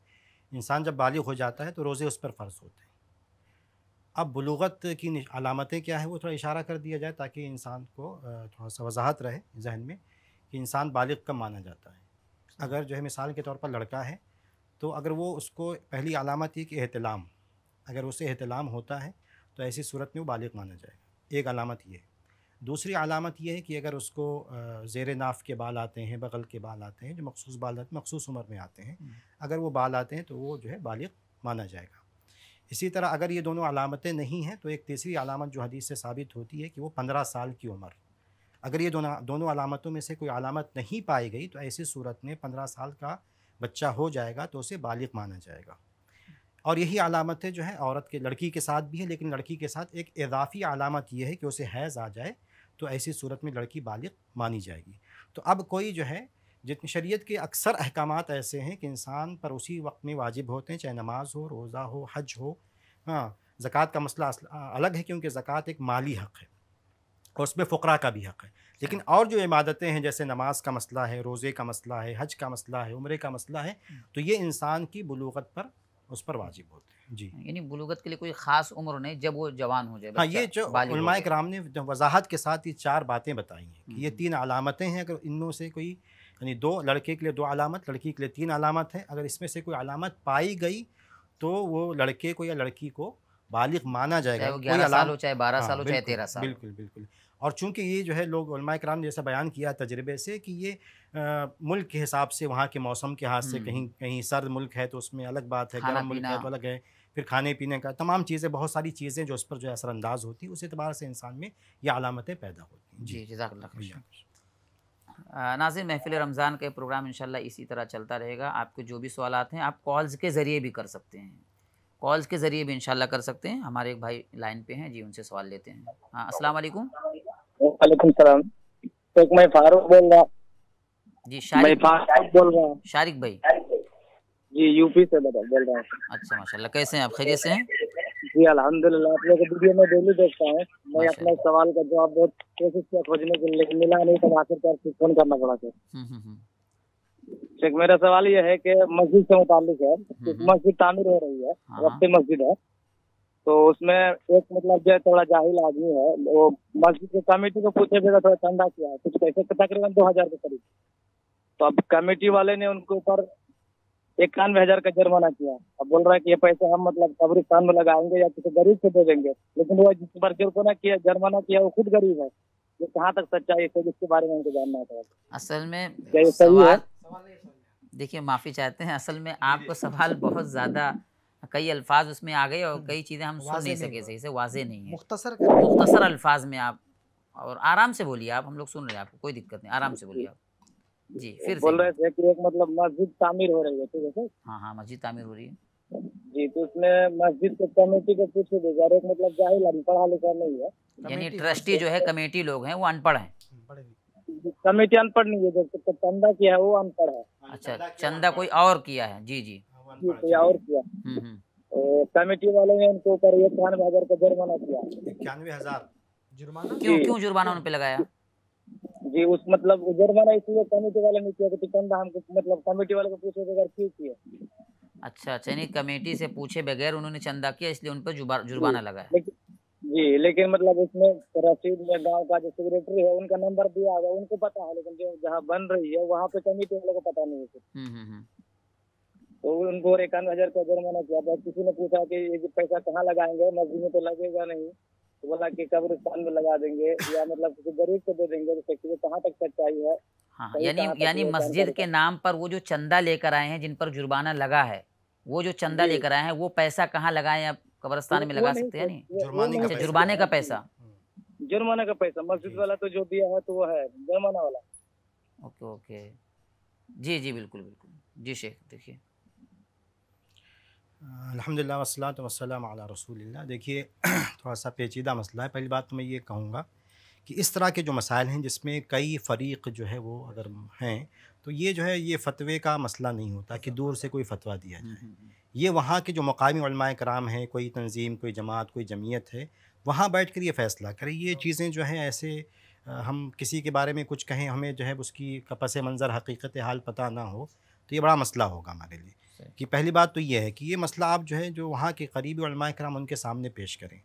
इंसान जब बालिग हो जाता है तो रोज़े उस पर फ़र्ज़ होते हैं अब बलूगत की अलामतें क्या है वो थोड़ा इशारा कर दिया जाए ताकि इंसान को थोड़ा सा वजाहत रहे जहन में कि इंसान बालिग कब माना जाता है अगर जो है मिसाल के तौर पर लड़का है तो अगर वो उसको पहली अलामत ये कि एहतलाम अगर उसे एहतलाम होता है तो ऐसी सूरत में वो बालिग माना जाएगा एक अलामत ये है दूसरी अलामत यह है कि अगर उसको जेर नाफ के बाल आते हैं बगल के बाल आते हैं जो मखसूस बाल आते मखसूस उम्र में आते हैं अगर वो बाल आते हैं तो वो जो है बालिग माना जाएगा इसी तरह अगर ये दोनों अलामतें नहीं हैं तो एक तीसरी अलामत जो हदीस से साबित होती है कि वो पंद्रह साल की उम्र अगर ये दोनों दोनों अलामतों में से कोई अलामत नहीं पाई गई तो ऐसी सूरत में पंद्रह साल का बच्चा हो जाएगा तो उसे बालिग माना जाएगा और यही अलामतें जो है औरत के लड़की के साथ भी है लेकिन लड़की के साथ एक इजाफी अलामत यह है कि उसे हैज़ आ जाए तो ऐसी सूरत में लड़की बालिग मानी जाएगी तो अब कोई जो है जितनी शरीयत के अक्सर अहकाम ऐसे हैं कि इंसान पर उसी वक्त में वाजिब होते हैं चाहे नमाज हो रोज़ा हो हज हो हाँ ज़क़़त का मसला अलग है क्योंकि ज़क़़त एक माली हक़ है और उसमें फ़करा का भी हक़ है लेकिन हाँ। और जो इबादतें हैं जैसे नमाज का मसला है रोज़े का मसला है हज का मसला है उम्र का मसला है तो ये इंसान की बलूगत पर उस पर वाजिब होते हैं जी यानी बुलुगत के लिए कोई ख़ास उम्र नहीं जब वो जवान हो जाए हाँ ये जो उलमाए कराम ने वजाहत के साथ ये चार बातें बताई हैं कि ये हम्म। तीन अलामतें हैं अगर इनमें से कोई यानी दो लड़के के लिए दो अलामत लड़की के लिए तीन अलामत हैं अगर इसमें से कोई अलामत पाई गई तो वो लड़के को या लड़की को बालिग माना जाएगा ग्यारह साल हो चाहे बारह हाँ, साल हो चाहे तेरह साल बिल्कुल बिल्कुल और चूंकि ये जो है लोग कराम ने जैसा बयान किया तजर्बे से कि ये आ, मुल्क के हिसाब से वहाँ के मौसम के हाथ से कहीं हम्म। कहीं सर्द मुल्क है तो उसमें अलग बात है गर्म मुल्क है तो अलग है फिर खाने पीने का तमाम चीज़ें बहुत सारी चीज़ें जो उस पर जो है असरानंदाज होती हैं उस एतबार से इंसान में ये अलामतें पैदा होती हैं जी जजाक नाजिर महफिल रमज़ान का प्रोग्राम इनशाला इसी तरह चलता रहेगा आपके जो भी सवाल हैं आप कॉल्स के ज़रिए भी कर सकते हैं कॉल्स के ज़रिए भी इन कर सकते हैं हमारे एक भाई लाइन पे हैं जी उनसे सवाल लेते हैं हाँ असलकुम वालेकुम सलाम शेख मैं फारूक बोल रहा जी शारिक भाई बोल रहा हूँ शारिक भाई जी यूपी से बता बोल रहा हूँ अच्छा माशाल्लाह कैसे हैं आप खैरियत से हैं जी अल्हम्दुलिल्लाह आप लोग वीडियो में डेली देखता है मैं अपने सवाल का जवाब बहुत कोशिश किया खोजने के लिए मिला नहीं तो आखिरकार फोन करना पड़ा सर हम्म, हम्म, हम्म। मेरा सवाल ये है कि मस्जिद से मुतालिक है मस्जिद तामीर हो रही है हाँ, हाँ। मस्जिद है तो उसमें एक मतलब जो थोड़ा जाहिल आदमी है वो मस्जिद के कमेटी को पूछे जगह थोड़ा ठंडा किया है कुछ पैसे तो तकरीबन दो हजार के करीब तो अब कमेटी वाले ने उनके ऊपर इक्यानवे हजार का जुर्माना किया अब बोल रहा है कि ये पैसे हम मतलब कब्रिस्तान में लगाएंगे या किसी गरीब से दे देंगे लेकिन वो जिस पर जुर्माना किया जुर्माना किया वो खुद गरीब है ये कहाँ तक सच्चाई है इसके बारे में उनको जानना है असल में देखिए माफी चाहते हैं असल में आपको सवाल बहुत ज्यादा कई अल्फाज उसमें आ गए और हम्म। कई चीज़ें हम सुन नहीं सके सही से वाजे नहीं है मुख्तसर मुख्तसर अल्फाज में आप और आराम से बोलिए आप हम लोग सुन रहे हैं आपको कोई दिक्कत नहीं आराम से बोलिए आप जी फिर बोल रहे थे कि एक मतलब मस्जिद तामीर हो रही है ठीक है सर हाँ हाँ मस्जिद तामीर हो रही है जी तो उसमें मस्जिद के कमेटी को पूछ लीजिए एक मतलब जाहिल अनपढ़ा लिखा नहीं है यानी ट्रस्टी जो है कमेटी लोग हैं वो अनपढ़ हैं कमेटी अनपढ़ नहीं है जो चंदा किया है वो अनपढ़ है अच्छा चंदा कोई और किया है जी जी हाँ, की किया अच्छा, और किया हम्म, हम्म। तो कमेटी वाले ने उनके ऊपर इक्यानवे हजार का जुर्माना किया इक्यानवे हजार जुर्माना क्यों क्यों जुर्माना उन पे लगाया जी उस मतलब जुर्माना इसलिए कमेटी वाले ने किया कि चंदा हमको मतलब कमेटी वाले को पूछे बगैर क्यों किया अच्छा अच्छा यानी कमेटी से पूछे बगैर उन्होंने चंदा किया इसलिए उन पर जुर्माना लगाया जी लेकिन मतलब उसमें रसीद में गांव का जो सेक्रेटरी है उनका नंबर दिया हुआ उनको पता है लेकिन जो जहाँ बन रही है वहाँ पे कमेटी वालों को पता नहीं है हम्म हम्म, हम्म। तो उनको इक्यानवे हजार का जुर्माना किया था किसी ने पूछा कि ये पैसा कहाँ लगाएंगे मस्जिद में तो लगेगा नहीं तो बोला कि कब्रिस्तान में लगा देंगे या मतलब किसी गरीब को दे देंगे जैसे तो कि कहाँ तक सच्चाई है हाँ तो यानी यानी मस्जिद के नाम पर वो जो चंदा लेकर आए हैं जिन पर जुर्माना लगा है वो जो चंदा लेकर आए हैं वो पैसा कहाँ लगाए आप कब्रस्तान में लगा सकते हैं नहीं अच्छा, जुर्माने का पैसा हम्म। जुर्माना का पैसा मस्जिद वाला तो जो दिया है तो वो है जुर्माना वाला ओके ओके जी जी बिल्कुल बिल्कुल जी शेख देखिए अलहमदिल्ला वसलात वसलम आला रसूलिल्लाह देखिए थोड़ा सा पेचीदा मसला है पहली बात तो मैं ये कहूँगा कि इस तरह के जो मसाइल हैं जिसमें कई फ़रीक जो है वो अगर हैं तो ये जो है ये फ़तवे का मसला नहीं होता कि दूर से कोई फ़तवा दिया जाए हम्म, हम्म, हम्म। ये वहाँ के जो मकामी कराम हैं कोई तंजीम कोई जमात कोई जमीयत है वहाँ बैठ कर ये फ़ैसला करें ये हाँ। चीज़ें जो हैं ऐसे हम किसी के बारे में कुछ कहें हमें जो है उसकी कपस मंज़र हकीकत हाल पता ना हो तो ये बड़ा मसला होगा हमारे लिए कि पहली बात तो ये है कि ये मसला आप जो है जो वहाँ के करीबी कराम उनके सामने पेश करें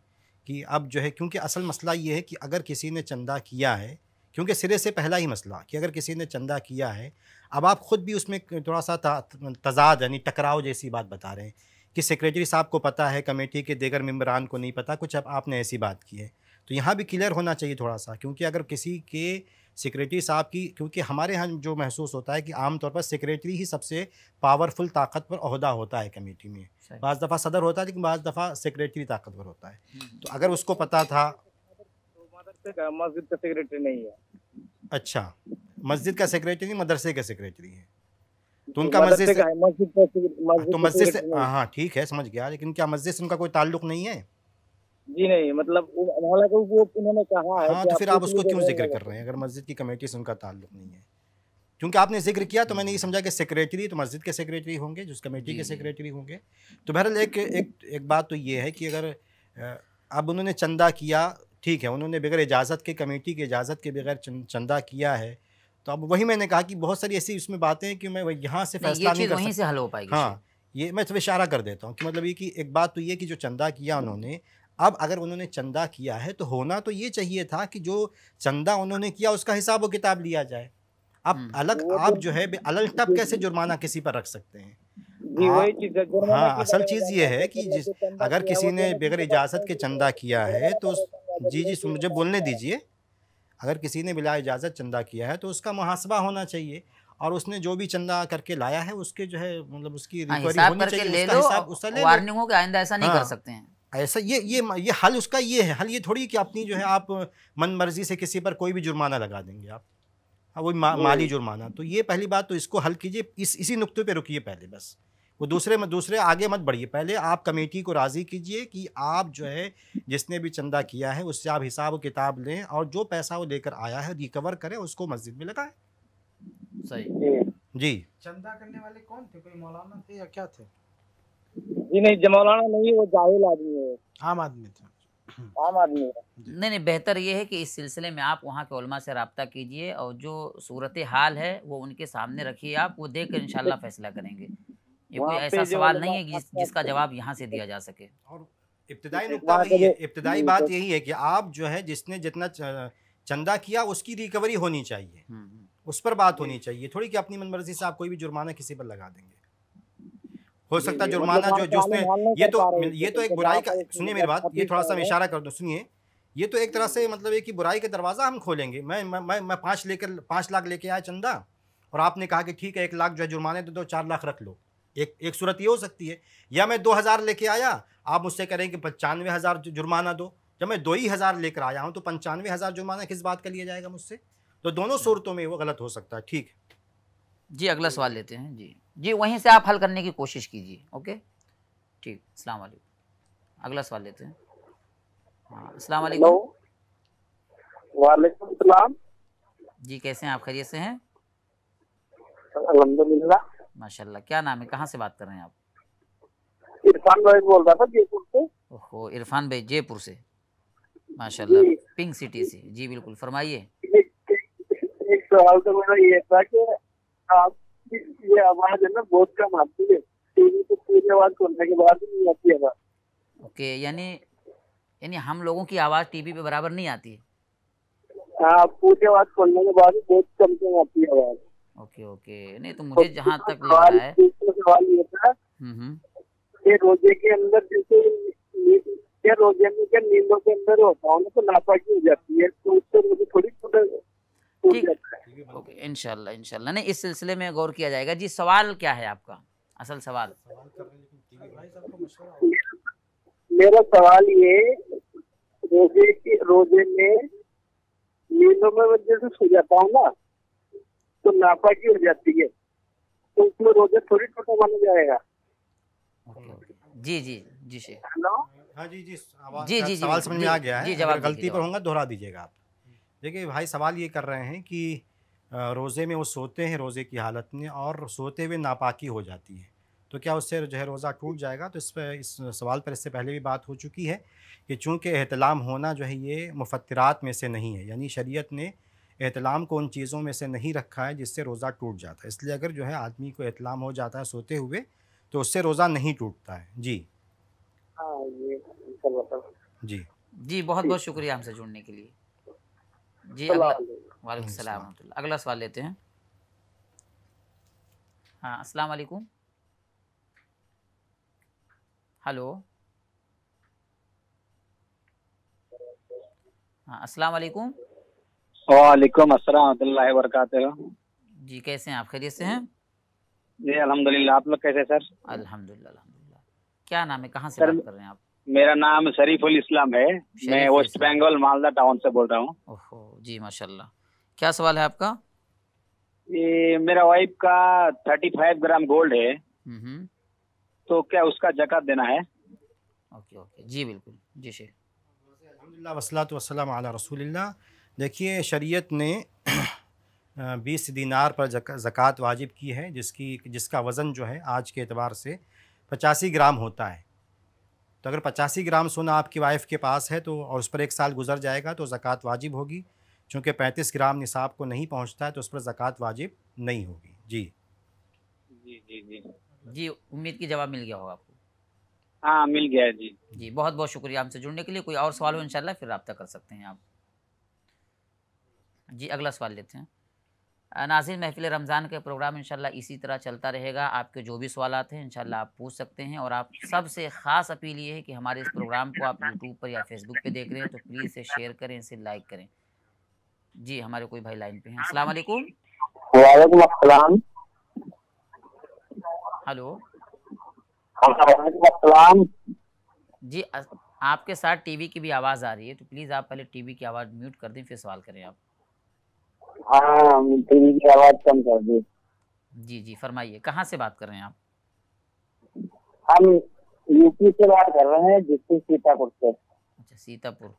कि अब जो है क्योंकि असल मसला ये है कि अगर किसी ने चंदा किया है क्योंकि सिरे से पहला ही मसला कि अगर किसी ने चंदा किया है अब आप ख़ुद भी उसमें थोड़ा सा तजाद यानी टकराव जैसी बात बता रहे हैं कि सेक्रेटरी साहब को पता है कमेटी के देगर मम्बरान को नहीं पता कुछ अब आपने ऐसी बात की है तो यहाँ भी क्लियर होना चाहिए थोड़ा सा क्योंकि अगर किसी के सेक्रेटरी साहब की क्योंकि हमारे यहाँ जो महसूस होता है कि आमतौर पर सेक्रेटरी ही सबसे पावरफुल ताकतवर अहदा होता है कमेटी में बज़ दफ़ा सदर होता है लेकिन बज़ दफ़ा सेक्रेटरी ताकतवर होता है हम्म। तो अगर उसको पता था मस्जिद का सेक्रेटरी नहीं है अच्छा मस्जिद का सेक्रेटरी नहीं मदरसे का सेक्रेटरी है तो उनका मस्जिद से... हाँ, तो मस्जिद से हाँ ठीक है समझ गया लेकिन क्या मस्जिद से उनका कोई ताल्लुक नहीं है जी नहीं मतलब हालांकि वो उन्होंने कहा है हाँ तो फिर आप उसको क्यों जिक्र कर रहे हैं अगर मस्जिद की कमेटी से उनका ताल्लुक नहीं है क्योंकि आपने जिक्र किया तो मैंने ये समझा कि सेक्रेटरी तो मस्जिद के सेक्रेटरी होंगे जिस कमेटी के सेक्रेटरी होंगे तो बहरहाल एक एक एक बात तो ये है कि अगर अब उन्होंने चंदा किया ठीक है उन्होंने बगैर इजाज़त के कमेटी की इजाज़त के बगैर चंदा किया है तो अब वही मैंने कहा कि बहुत सारी ऐसी उसमें बातें हैं कि मैं यहाँ से फैसला नहीं, नहीं कर से हल हो पाएगी हाँ ये मैं इशारा कर देता हूँ कि मतलब ये कि एक बात तो ये कि जो चंदा किया उन्होंने अब अगर उन्होंने चंदा किया है तो होना तो ये चाहिए था कि जो चंदा उन्होंने किया उसका हिसाब व किताब लिया जाए अब हम्म। अलग आप तो जो है अलग टप कैसे जुर्माना किसी पर रख सकते हैं हाँ, हाँ असल चीज़ ये है कि जिस अगर किसी ने बगैर इजाज़त के चंदा किया है तो जी जी मुझे बोलने दीजिए अगर किसी ने बिला इजाज़त चंदा किया है तो उसका मुहासबा होना चाहिए और उसने जो भी चंदा करके लाया है उसके जो है मतलब उसकी हाँ, रिकवरी होनी चाहिए ले लो वार्निंग हो कि आइंदा ऐसा नहीं कर हाँ। सकते हैं ऐसा ये ये ये हल उसका ये है हल ये थोड़ी कि अपनी जो है आप मन मर्जी से किसी पर कोई भी जुर्माना लगा देंगे आप हाँ वो मा, माली जुर्माना तो ये पहली बात तो इसको हल कीजिए इस इसी नुकते पे रुकिए पहले बस वो दूसरे में दूसरे आगे मत बढ़िए पहले आप कमेटी को राज़ी कीजिए कि आप जो है जिसने भी चंदा किया है उससे आप हिसाब किताब लें और जो पैसा वो लेकर आया है रिकवर करें उसको मस्जिद में लगाएं सही जी चंदा करने वाले कौन थे कोई मौलाना थे या क्या थे जी नहीं मौलाना नहीं वो जाहिल आदमी है आम आदमी था आम आदमी नहीं नहीं बेहतर ये है कि इस सिलसिले में आप वहाँ के उलमा से रबता कीजिए और जो सूरत हाल है वो उनके सामने रखिए आप वो देख कर इनशाला फैसला करेंगे ये कोई ऐसा सवाल नहीं है जिस, जिसका जवाब यहाँ से दिया जा सके और इब्तदाई नुकता है इब्तदाई हम्म, बात तो- यही है कि आप जो है जिसने जितना चंदा किया उसकी रिकवरी होनी चाहिए हम्म, हम्म। उस पर बात होनी चाहिए थोड़ी कि अपनी मनमर्जी से आप कोई भी जुर्माना किसी पर लगा देंगे हो सकता है जुर्माना मतलब जो जो उसमें ये तो ये तो एक बुराई का सुनिए मेरी बात ये थोड़ा सा इशारा कर दो सुनिए ये तो एक तरह से मतलब ये कि बुराई का दरवाज़ा हम खोलेंगे मैं मैं मैं पाँच लेकर पाँच लाख लेके आया चंदा और आपने कहा कि ठीक है एक लाख जो है जुर्माने दे दो चार लाख रख लो एक एक सूरत ये हो सकती है या मैं दो हज़ार लेके आया आप मुझसे करें कि पंचानवे हज़ार जुर्माना दो जब मैं दो ही हज़ार लेकर आया हूँ तो पंचानवे हज़ार जुर्माना किस बात का लिया जाएगा मुझसे तो दोनों सूरतों में वो गलत हो सकता है ठीक जी अगला सवाल लेते हैं जी जी वहीं से आप हल करने की कोशिश कीजिए ओके ठीक अस्सलाम वालेकुम अगला सवाल लेते हैं हाँ अस्सलाम वालेकुम वालेकुम सलाम जी कैसे हैं आप खैरियत से हैं अल्हम्दुलिल्लाह माशाल्लाह क्या नाम है कहाँ से बात कर रहे हैं आप इरफान भाई बोल रहा था जयपुर से ओहो इरफान भाई जयपुर से माशाल्लाह पिंक सिटी से जी बिल्कुल फरमाइए एक सवाल तो मेरा ये था कि आप ये आवाज है ना बहुत कम आती है टीवी तो पूरी आवाज सुनने के बाद ही नहीं आती आवाज ओके यानी यानी हम लोगों की आवाज टीवी पे बराबर नहीं आती है हाँ पूरी आवाज खोलने के बाद ही बहुत कम कम आती है आवाज ओके ओके नहीं तो मुझे जहाँ तक लग रहा है सवाल ये था ये हम्म, हम्म। रोजे के अंदर जैसे ये रोजे में क्या नींदों के अंदर होता हूँ ना तो नापाकी हो जाती है तो उससे मुझे थोड़ी ठीक ओके इनशाला इनशाला नहीं इस सिलसिले में गौर किया जाएगा जी सवाल क्या है आपका असल सवाल मेरा सवाल ये रोजे के रोजे में नींदों में वजह से सो जाता हूँ ना तो नापाकी हो जाती है तो उसमें रोजे थोड़ी छोटा माना जाएगा जी जी जी हेलो हाँ जी जी जी जी सवाल समझ में आ गया है गलती पर होगा दोहरा दीजिएगा आप देखिए भाई सवाल ये कर रहे हैं कि रोज़े में वो सोते हैं रोज़े की हालत में और सोते हुए नापाकी हो जाती है तो क्या उससे जो है रोज़ा टूट जाएगा तो इस पर इस सवाल पर इससे पहले भी बात हो चुकी है कि चूँकि एहतलाम होना जो है ये मुफतरात में से नहीं है यानी शरीयत ने एहतलाम को उन चीज़ों में से नहीं रखा है जिससे रोज़ा टूट जाता है इसलिए अगर जो है आदमी को एहतलाम हो जाता है सोते हुए तो उससे रोज़ा नहीं टूटता है जी हाँ जी जी बहुत बहुत शुक्रिया हमसे जुड़ने के लिए जी वालेकुम हम्म, सलाम अगला सवाल लेते हैं हाँ अस्सलाम वालेकुम हेलो हाँ अस्सलाम वालेकुम वालेकुम अस्सलाम वरहमतुल्लाहि वबरकातुहु जी कैसे हैं आप खैरियत से हैं जी अल्हम्दुलिल्लाह आप लोग कैसे सर अल्हम्दुलिल्लाह अल्हम्दुलिल्लाह क्या नाम है कहाँ से बात कर रहे हैं आप मेरा नाम शरीफुल इस्लाम है मैं वेस्ट बंगाल मालदा टाउन से बोल रहा हूँ जी माशाल्लाह क्या सवाल है आपका ये मेरा वाइफ का थर्टी फाइव ग्राम गोल्ड है हम्म, हम्म। तो क्या उसका जकत देना है ओके ओके जी बिल्कुल जी शेख अलहमदिल्ला देखिए शरीयत ने बीस दिनार पर ज़क़़त वाजिब की है जिसकी जिसका वज़न जो है आज के एतबार से पचासी ग्राम होता है तो अगर पचासी ग्राम सोना आपकी वाइफ के पास है तो और उस पर एक साल गुजर जाएगा तो ज़क़़त वाजिब होगी चूँकि पैंतीस ग्राम निसाब को नहीं पहुँचता है तो उस पर ज़क़़त वाजिब नहीं होगी जी जी जी जी जी उम्मीद की जवाब मिल गया होगा आपको हाँ मिल गया जी जी बहुत बहुत शुक्रिया आपसे जुड़ने के लिए कोई और सवाल हो इन फिर रब्ता कर सकते हैं आप जी अगला सवाल लेते हैं नाजिन महफिल रमज़ान के प्रोग्राम इंशाल्लाह इसी तरह चलता रहेगा आपके जो भी सवाल हैं इनशाला आप पूछ सकते हैं और आप सबसे ख़ास अपील ये है कि हमारे इस प्रोग्राम को आप यूट्यूब पर या फेसबुक पे देख रहे हैं तो प्लीज़ इसे शेयर करें इसे लाइक करें जी हमारे कोई भाई लाइन पे हैं असल वालेकुम हेलो जी आपके साथ टीवी की भी आवाज़ आ रही है तो प्लीज़ आप पहले टीवी की आवाज़ म्यूट कर दें फिर सवाल करें आप हाँ की आवाज कम कर दी जी जी फरमाइए कहाँ से बात कर रहे हैं आप हम यूपी से बात कर रहे हैं जिससे सीतापुर से अच्छा सीतापुर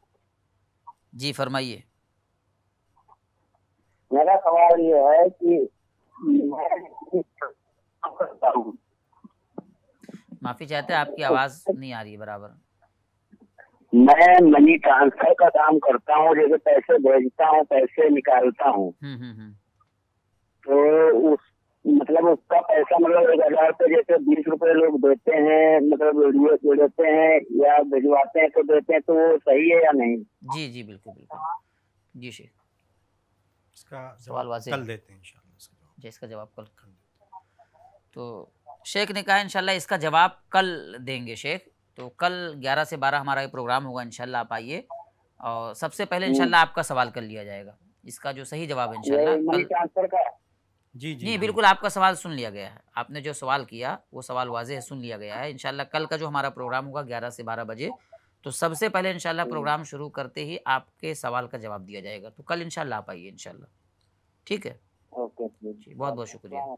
जी फरमाइए मेरा सवाल ये है कि माफी चाहते हैं आपकी आवाज नहीं आ रही है बराबर मैं मनी ट्रांसफर का काम करता हूँ जैसे पैसे भेजता हूँ पैसे निकालता हूँ हम्म, हम्म, हम्म। तो उस मतलब उसका पैसा मतलब एक हजार रूपए जैसे बीस रूपए लोग देते हैं मतलब वीडियो देते हैं या भिजवाते हैं तो देते हैं तो वो सही है या नहीं जी जी बिल्कुल बिल्कुल जी शेख इसका सवाल वाजे कल देते हैं जी इसका जवाब कल तो शेख ने कहा इंशाल्लाह इसका जवाब कल देंगे शेख तो कल 11 से 12 हमारा ये प्रोग्राम होगा इनशाला आप आइए और सबसे पहले हम्म। इनशाला आपका सवाल कर लिया जाएगा इसका जो सही जवाब है इनशाला कल जी जी नहीं बिल्कुल आपका सवाल सुन लिया गया है आपने जो सवाल किया वो सवाल वाजे है सुन लिया गया है इनशाला कल का जो हमारा प्रोग्राम होगा ग्यारह से बारह बजे तो सबसे पहले इनशाला हम्म। प्रोग्राम शुरू करते ही आपके सवाल का जवाब दिया जाएगा तो कल इनशाला आप आइए इनशाला ठीक है ओके जी बहुत बहुत शुक्रिया हाँ।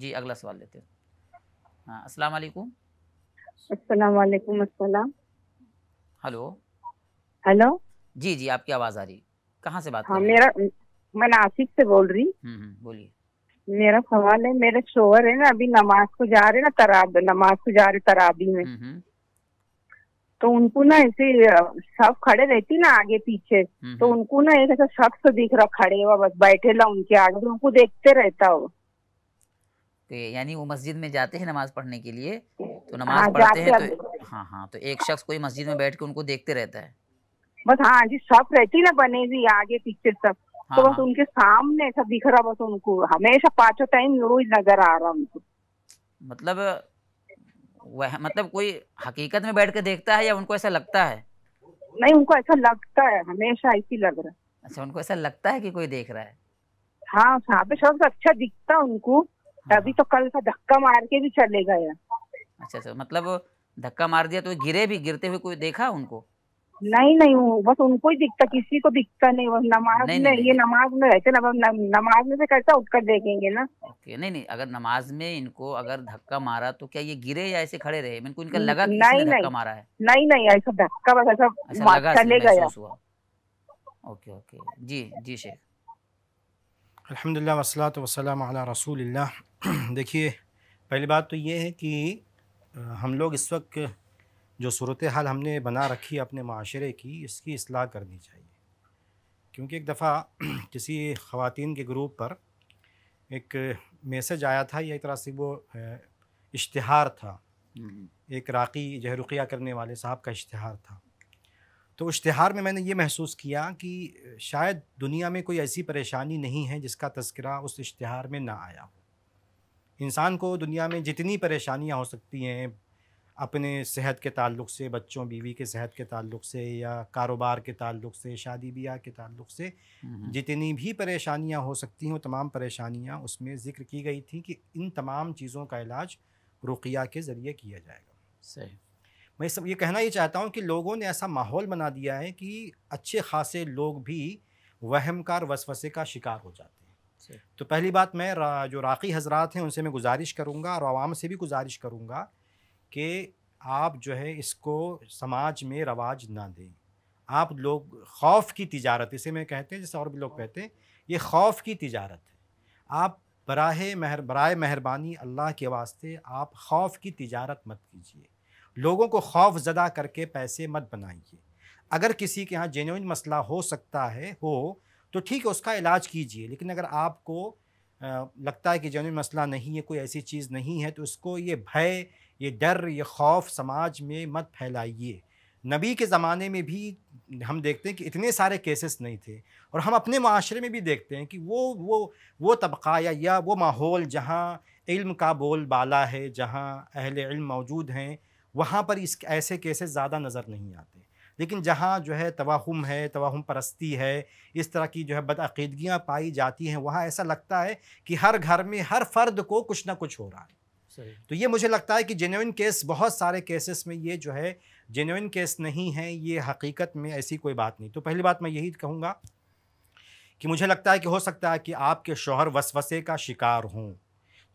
जी अगला सवाल लेते हैं हाँ असलकुम हेलो हेलो जी जी आपकी आवाज आ रही कहाँ से बात हाँ, मेरा मैं नासिक से बोल रही हम्म, हम्म, बोलिए मेरा सवाल है मेरे शोहर है ना अभी नमाज को जा रहे ना तराब नमाज को जा रहे तराबी में हम्म, तो उनको ना ऐसे सब खड़े रहती ना आगे पीछे तो उनको ना एक ऐसा शख्स दिख रहा खड़े हुआ बस बैठे ला उनके आगे तो उनको देखते रहता वो तो यानी वो मस्जिद में जाते हैं नमाज पढ़ने के लिए तो नमाज हाँ, पढ़ते हैं तो हाँ हाँ तो एक शख्स कोई मस्जिद में बैठ के उनको देखते रहता है बस हाँ जी सब रहती ना बने हुई आगे पीछे सब हाँ, तो बस हाँ। उनके सामने सब दिख रहा बस उनको हमेशा पांचों टाइम रोज नजर आ रहा उनको मतलब वह मतलब कोई हकीकत में बैठ के देखता है या उनको ऐसा लगता है नहीं उनको ऐसा लगता है हमेशा ऐसी लग रहा है अच्छा उनको ऐसा लगता है कि कोई देख रहा है हाँ साफ अच्छा दिखता उनको तभी तो कल का धक्का मार के भी चले गए अच्छा अच्छा मतलब धक्का मार दिया तो गिरे भी गिरते हुए कोई देखा उनको नहीं नहीं बस उनको ही दिखता किसी को दिखता नहीं वो नमाज नहीं, में नहीं, ये नमाज में रहते ना नमाज में से कैसा उठकर देखेंगे ना ओके नहीं नहीं अगर नमाज में इनको अगर धक्का मारा तो क्या ये गिरे या ऐसे खड़े रहे इनको इनका लगा नहीं नहीं, नहीं, धक्का मारा है नहीं नहीं ऐसा धक्का बस ऐसा चले गया ओके ओके जी जी शेख अल्हम्दुलिल्लाह वसलात वसलाम अला रसूलिल्लाह देखिए पहली बात तो ये है कि हम लोग इस वक्त जो सूरत हाल हमने बना रखी है अपने माशरे की इसकी असलाह करनी चाहिए क्योंकि एक दफ़ा किसी ख़वातीन के ग्रुप पर एक मैसेज आया था या एक तरह से वो इश्तहार था हम्म। एक राकी जो करने वाले साहब का इश्तहार था तो इश्तहार में मैंने ये महसूस किया कि शायद दुनिया में कोई ऐसी परेशानी नहीं है जिसका तस्करा उस इश्तहार में ना आया हो इंसान को दुनिया में जितनी परेशानियाँ हो सकती हैं अपने सेहत के ताल्लुक से बच्चों बीवी के सेहत के ताल्लुक से या कारोबार के ताल्लुक से शादी ब्याह के ताल्लुक से जितनी भी परेशानियाँ हो सकती हैं तमाम परेशानियाँ उसमें ज़िक्र की गई थी कि इन तमाम चीज़ों का इलाज रुकिया के ज़रिए किया जाएगा सही मैं सब ये कहना ही चाहता हूँ कि लोगों ने ऐसा माहौल बना दिया है कि अच्छे खासे लोग भी वहमकार वसवसे का शिकार हो जाते हैं तो पहली बात मैं रा, जो राखी हजरात हैं उनसे मैं गुजारिश करूँगा और आवाम से भी गुजारिश करूँगा कि आप जो है इसको समाज में रवाज ना दें आप लोग खौफ की तजारत इसे मैं कहते हैं जैसे और भी लोग हाँ। कहते हैं ये खौफ की तजारत है आप बराह मेहर बरए मेहरबानी अल्लाह के वास्ते आप खौफ की तजारत मत कीजिए लोगों को खौफ ज़दा करके पैसे मत बनाइए अगर किसी के यहाँ जेन्यून मसला हो सकता है हो तो ठीक है उसका इलाज कीजिए लेकिन अगर आपको लगता है कि जेन्यून मसला नहीं है कोई ऐसी चीज़ नहीं है तो उसको ये भय ये डर ये खौफ समाज में मत फैलाइए नबी के ज़माने में भी हम देखते हैं कि इतने सारे केसेस नहीं थे और हम अपने माशरे में भी देखते हैं कि वो वो वो तबका या, या वो माहौल जहाँ इल्म का बोल बाला है जहाँ अहल इल्म मौजूद हैं वहाँ पर इस ऐसे केसेस ज़्यादा नज़र नहीं आते लेकिन जहाँ जो है तवाहम है तवाहम परस्ती है इस तरह की जो है बदअीदगियाँ पाई जाती हैं वहाँ ऐसा लगता है कि हर घर में हर फर्द को कुछ ना कुछ हो रहा है तो ये मुझे लगता है कि जेन्यून केस बहुत सारे केसेस में ये जो है जेन्यून केस नहीं है ये हकीकत में ऐसी कोई बात नहीं तो पहली बात मैं यही कहूँगा कि मुझे लगता है कि हो सकता है कि आपके शोहर वसवसे का शिकार हों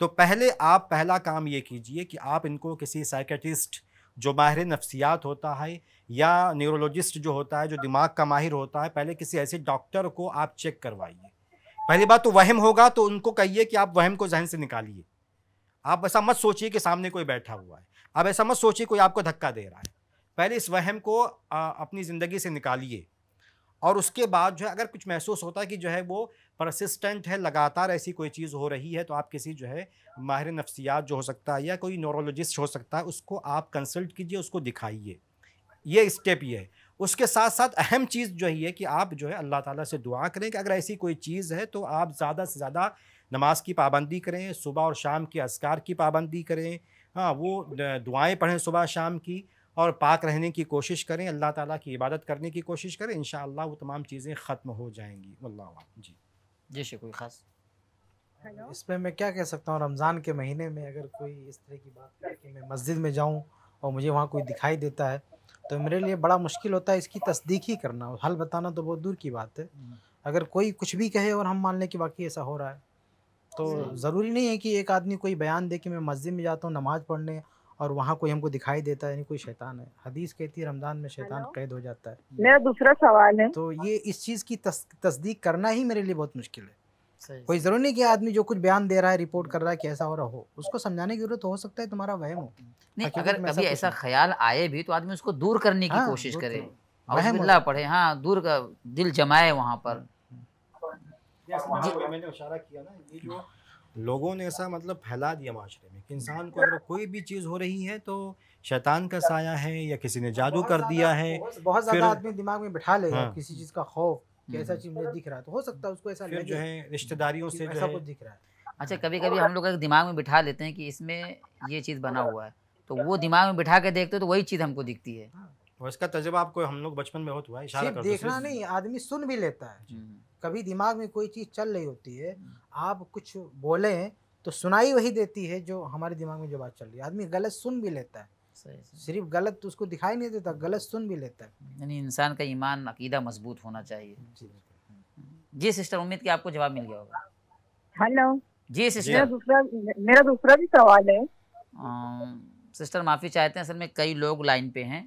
तो पहले आप पहला काम ये कीजिए कि आप इनको किसी साइकेटिस्ट जो माहिर नफ्सियात होता है या न्यूरोलॉजिस्ट जो होता है जो दिमाग का माहिर होता है पहले किसी ऐसे डॉक्टर को आप चेक करवाइए पहली बात तो वहम होगा तो उनको कहिए कि आप वहम को जहन से निकालिए आप ऐसा मत सोचिए कि सामने कोई बैठा हुआ है आप ऐसा मत सोचिए कोई आपको धक्का दे रहा है पहले इस वहम को आ, अपनी ज़िंदगी से निकालिए और उसके बाद जो है अगर कुछ महसूस होता है कि जो है वो परसिस्टेंट है लगातार ऐसी कोई चीज़ हो रही है तो आप किसी जो है माहिर नफ्सियात जो हो सकता है या कोई नोरोलॉजिस्ट हो सकता है उसको आप कंसल्ट कीजिए उसको दिखाइए ये स्टेप ये है उसके साथ साथ अहम चीज़ जो है कि आप जो है अल्लाह ताला से दुआ करें कि अगर ऐसी कोई चीज़ है तो आप ज़्यादा से ज़्यादा नमाज की पाबंदी करें सुबह और शाम के असकार की पाबंदी करें हाँ वो दुआएं पढ़ें सुबह शाम की और पाक रहने की कोशिश करें अल्लाह ताला की इबादत करने की कोशिश करें इन वो तमाम चीज़ें ख़त्म हो जाएंगी वल्लाह जी जी कोई खास इस पर मैं क्या कह सकता हूँ रमज़ान के महीने में अगर कोई इस तरह की बात करे कि मैं मस्जिद में जाऊँ और मुझे वहाँ कोई दिखाई देता है तो मेरे लिए बड़ा मुश्किल होता है इसकी तस्दीक ही करना हल बताना तो बहुत दूर की बात है हम्म। अगर कोई कुछ भी कहे और हम मान लें कि बाकी ऐसा हो रहा है तो ज़रूरी नहीं है कि एक आदमी कोई बयान दे कि मैं मस्जिद में जाता हूँ नमाज़ पढ़ने और वहाँ कोई हमको दिखाई देता है कोई शैतान है हदीस कहती है रमजान में शैतान कैद हो जाता है मेरा दूसरा सवाल है तो ये इस चीज़ की तस्दीक करना ही मेरे लिए बहुत मुश्किल है कोई ज़रूरी नहीं कि आदमी जो कुछ बयान दे रहा है रिपोर्ट कर रहा है कि ऐसा हो रहा हो उसको समझाने की जरूरत हो सकता है तुम्हारा वहम हो नहीं अगर कभी ऐसा ख्याल आए भी तो आदमी उसको दूर करने की हाँ, कोशिश करे वहम पढ़े हाँ दूर का दिल जमाए वहाँ पर हम्म, हम्म। मैंने इशारा किया ना ये जो लोगों ने ऐसा मतलब फैला दिया माशरे में कि इंसान को अगर कोई भी चीज़ हो रही है तो शैतान का साया है या किसी ने जादू कर दिया है बहुत ज़्यादा आदमी दिमाग में बैठा ले हाँ। किसी चीज़ का खौफ कि ऐसा हम्म। चीज़ मुझे दिख रहा है तो हो सकता है उसको ऐसा फिर जो है रिश्तेदारियों से ऐसा कुछ दिख रहा है अच्छा कभी कभी हम लोग दिमाग में बिठा लेते हैं कि इसमें ये चीज़ बना हुआ है तो वो दिमाग में बिठा के देखते हो तो वही चीज़ हमको दिखती है हाँ। और इसका तजर्बा आपको हम लोग बचपन में बहुत हुआ है देखना नहीं आदमी सुन भी लेता है कभी दिमाग में कोई चीज़ चल रही होती है आप कुछ बोले तो सुनाई वही देती है जो हमारे दिमाग में जो बात चल रही है आदमी गलत सुन भी लेता है सिर्फ गलत तो उसको दिखाई नहीं देता गलत सुन भी लेता है यानी इंसान का ईमान अकीदा मजबूत होना चाहिए जी, सिस्टर उम्मीद की आपको जवाब मिल गया होगा हेलो जी सिस्टर मेरा दूसरा मेरा दूसरा भी सवाल है आ, सिस्टर माफ़ी चाहते हैं असल में कई लोग लाइन पे हैं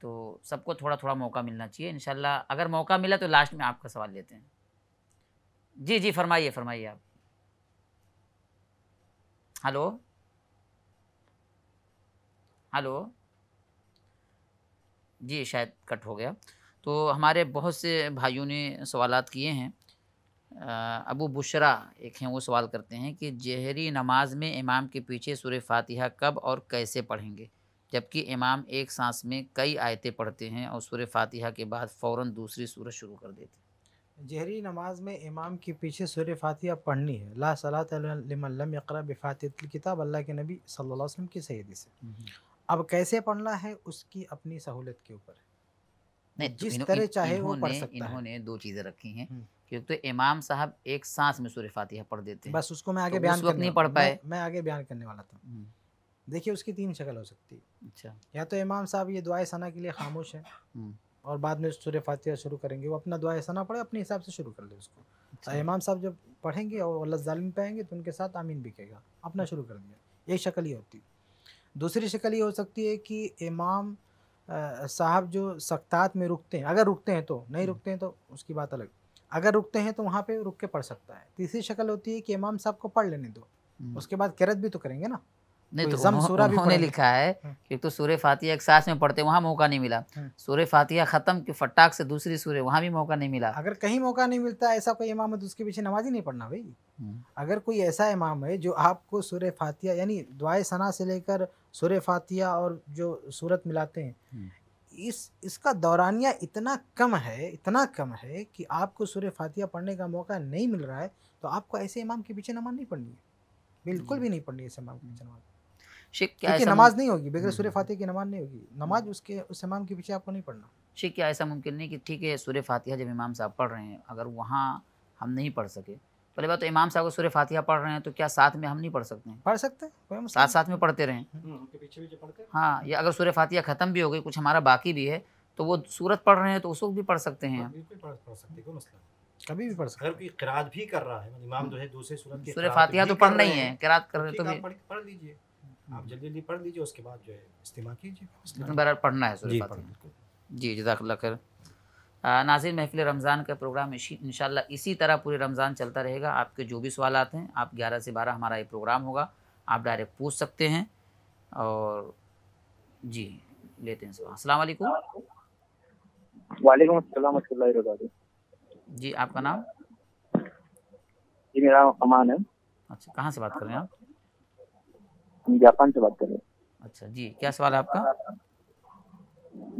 तो सबको थोड़ा थोड़ा मौका मिलना चाहिए इनशाला अगर मौका मिला तो लास्ट में आपका सवाल लेते हैं जी जी फरमाइए फरमाइए आप हेलो हेलो जी शायद कट हो गया तो हमारे बहुत से भाइयों ने सवाल किए हैं अबू बुशरा एक हैं वो सवाल करते हैं कि जहरी नमाज में इमाम के पीछे सुर फातिहा कब और कैसे पढ़ेंगे जबकि इमाम एक सांस में कई आयतें पढ़ते हैं और सुर फातिहा के बाद फ़ौर दूसरी सूरत शुरू कर देते हैं जहरी नमाज में इमाम के पीछे सूर्य फातिहा पढ़नी है ला सलाम लम किताब अल्लाह के नबी सल्लल्लाहु अलैहि वसल्लम की सही से हम्म, हम्म। अब कैसे पढ़ना है उसकी अपनी सहूलत के ऊपर नहीं तो जिस इनो, तरह चाहे वो पढ़ सकता इन्होंने है। दो चीज़ें रखी हैं क्योंकि हम्म। तो इमाम साहब एक सांस में सूर्य फातिहा पढ़ देते हैं बस उसको मैं आगे तो बयान नहीं पढ़ पाए मैं आगे बयान करने वाला था देखिए उसकी तीन शक्ल हो सकती है अच्छा या तो इमाम साहब ये दुआ सना के लिए खामोश है और बाद में सूर्य फातिहा शुरू करेंगे वो अपना दुआ ऐसा ना पड़े अपने हिसाब से शुरू कर ले उसको अच्छा। इमाम साहब जब पढ़ेंगे और लजालिम पे आएंगे तो उनके साथ आमीन बिकेगा अपना शुरू कर दिया एक शक्ल ये होती दूसरी शक्ल ये हो सकती है कि इमाम साहब जो सख्तात में रुकते हैं अगर रुकते हैं तो नहीं रुकते हैं तो उसकी बात अलग अगर रुकते हैं तो वहाँ पे रुक के पढ़ सकता है तीसरी शक्ल होती है कि इमाम साहब को पढ़ लेने दो उसके बाद कैरत भी तो करेंगे ना नहीं तो उन्होंने लिखा है हम्म। कि तो सूर्य फातिया एक साथ में पढ़ते वहाँ मौका नहीं मिला हम्म। सूर्य फातिया खत्म की फटाक से दूसरी सूर्य वहाँ भी मौका नहीं मिला अगर कहीं मौका नहीं मिलता ऐसा कोई इमाम है तो उसके पीछे नमाज ही नहीं पढ़ना भाई हम्म। अगर कोई ऐसा इमाम है जो आपको सूर्य फातिया यानी दुआ सना से लेकर सूर्य फातिया और जो सूरत मिलाते हैं इस इसका दौरानिया इतना कम है इतना कम है कि आपको सूर्य फातिया पढ़ने का मौका नहीं मिल रहा है तो आपको ऐसे इमाम के पीछे नमाज नहीं पढ़नी है बिल्कुल भी नहीं पढ़नी ऐसे इमाम के पीछे नमाज नमाज नहीं होगी बगैर हम्म। सूर्य फातिहा की नमाज नहीं होगी नमाज उसके उस इमाम के पीछे आपको नहीं पढ़ना शेख क्या ऐसा मुमकिन नहीं कि ठीक है सूर्य फातिहा जब इमाम साहब पढ़ रहे हैं अगर वहाँ हम नहीं पढ़ सके पहले बात तो इमाम साहब को सूर्य फातिहा पढ़ रहे हैं तो क्या साथ में हम नहीं पढ़ सकते हैं पढ़ सकते हैं साथ साथ में पढ़ते रहें हम्म, हाँ या अगर सूर्य फातिहा ख़त्म भी हो गई कुछ हमारा बाकी भी है तो वो सूरत पढ़ रहे हैं तो उस वक्त भी पढ़ सकते हैं कभी भी पढ़ सकते कोई भी कर रहा है मतलब इमाम जो है दूसरे सूरत सूर्य तो फातिहा तो पढ़ना ही है किरात कर रहे तो पढ़ लीजिए आप हम्म। जल्दी जल्दी पढ़ लीजिए उसके बाद जो है इस्तेमाल कीजिए तो बहरहाल पढ़ना है जी जी जदाकल्ला खैर नाजिर महफिल रमज़ान का प्रोग्राम इन इसी तरह पूरे रमज़ान चलता रहेगा आपके जो भी सवाल हैं आप ग्यारह से बारह हमारा ये प्रोग्राम होगा आप डायरेक्ट पूछ सकते हैं और जी लेते हैं सवाल अस्सलाम वालेकुम वालेकुम अस्सलाम जी आपका नाम जी मेरा अमान है अच्छा कहाँ से बात कर रहे हैं आप हम जापान से बात कर रहे हैं अच्छा जी क्या सवाल है आपका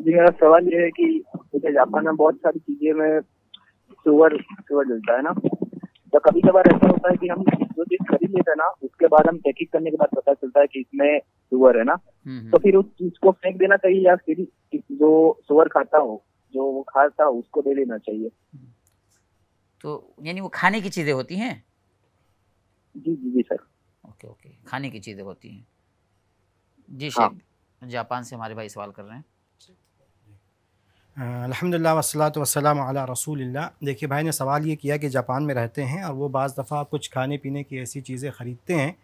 जी मेरा सवाल ये है कि जैसे जापान में बहुत सारी चीजें में सुअर सुअर मिलता है ना तो कभी कभार ऐसा होता है कि हम जो चीज खरीद लेते हैं ना उसके बाद हम चेकिंग करने के बाद पता चलता है कि इसमें सुअर है ना हम्म, हम्म। तो फिर उस चीज को फेंक देना चाहिए या फिर जो सुअर खाता हो जो वो खाता हो उसको दे लेना चाहिए तो यानी वो खाने की चीजें होती हैं जी जी जी सर ओके ओके खाने की चीज़ें होती हैं जी हाँ। शेख जापान से हमारे भाई सवाल कर रहे हैं अलहमदिल्ला वसलात वसलम अला रसूल देखिए भाई ने सवाल ये किया कि जापान में रहते हैं और वो बज़ दफ़ा कुछ खाने पीने की ऐसी चीज़ें ख़रीदते हैं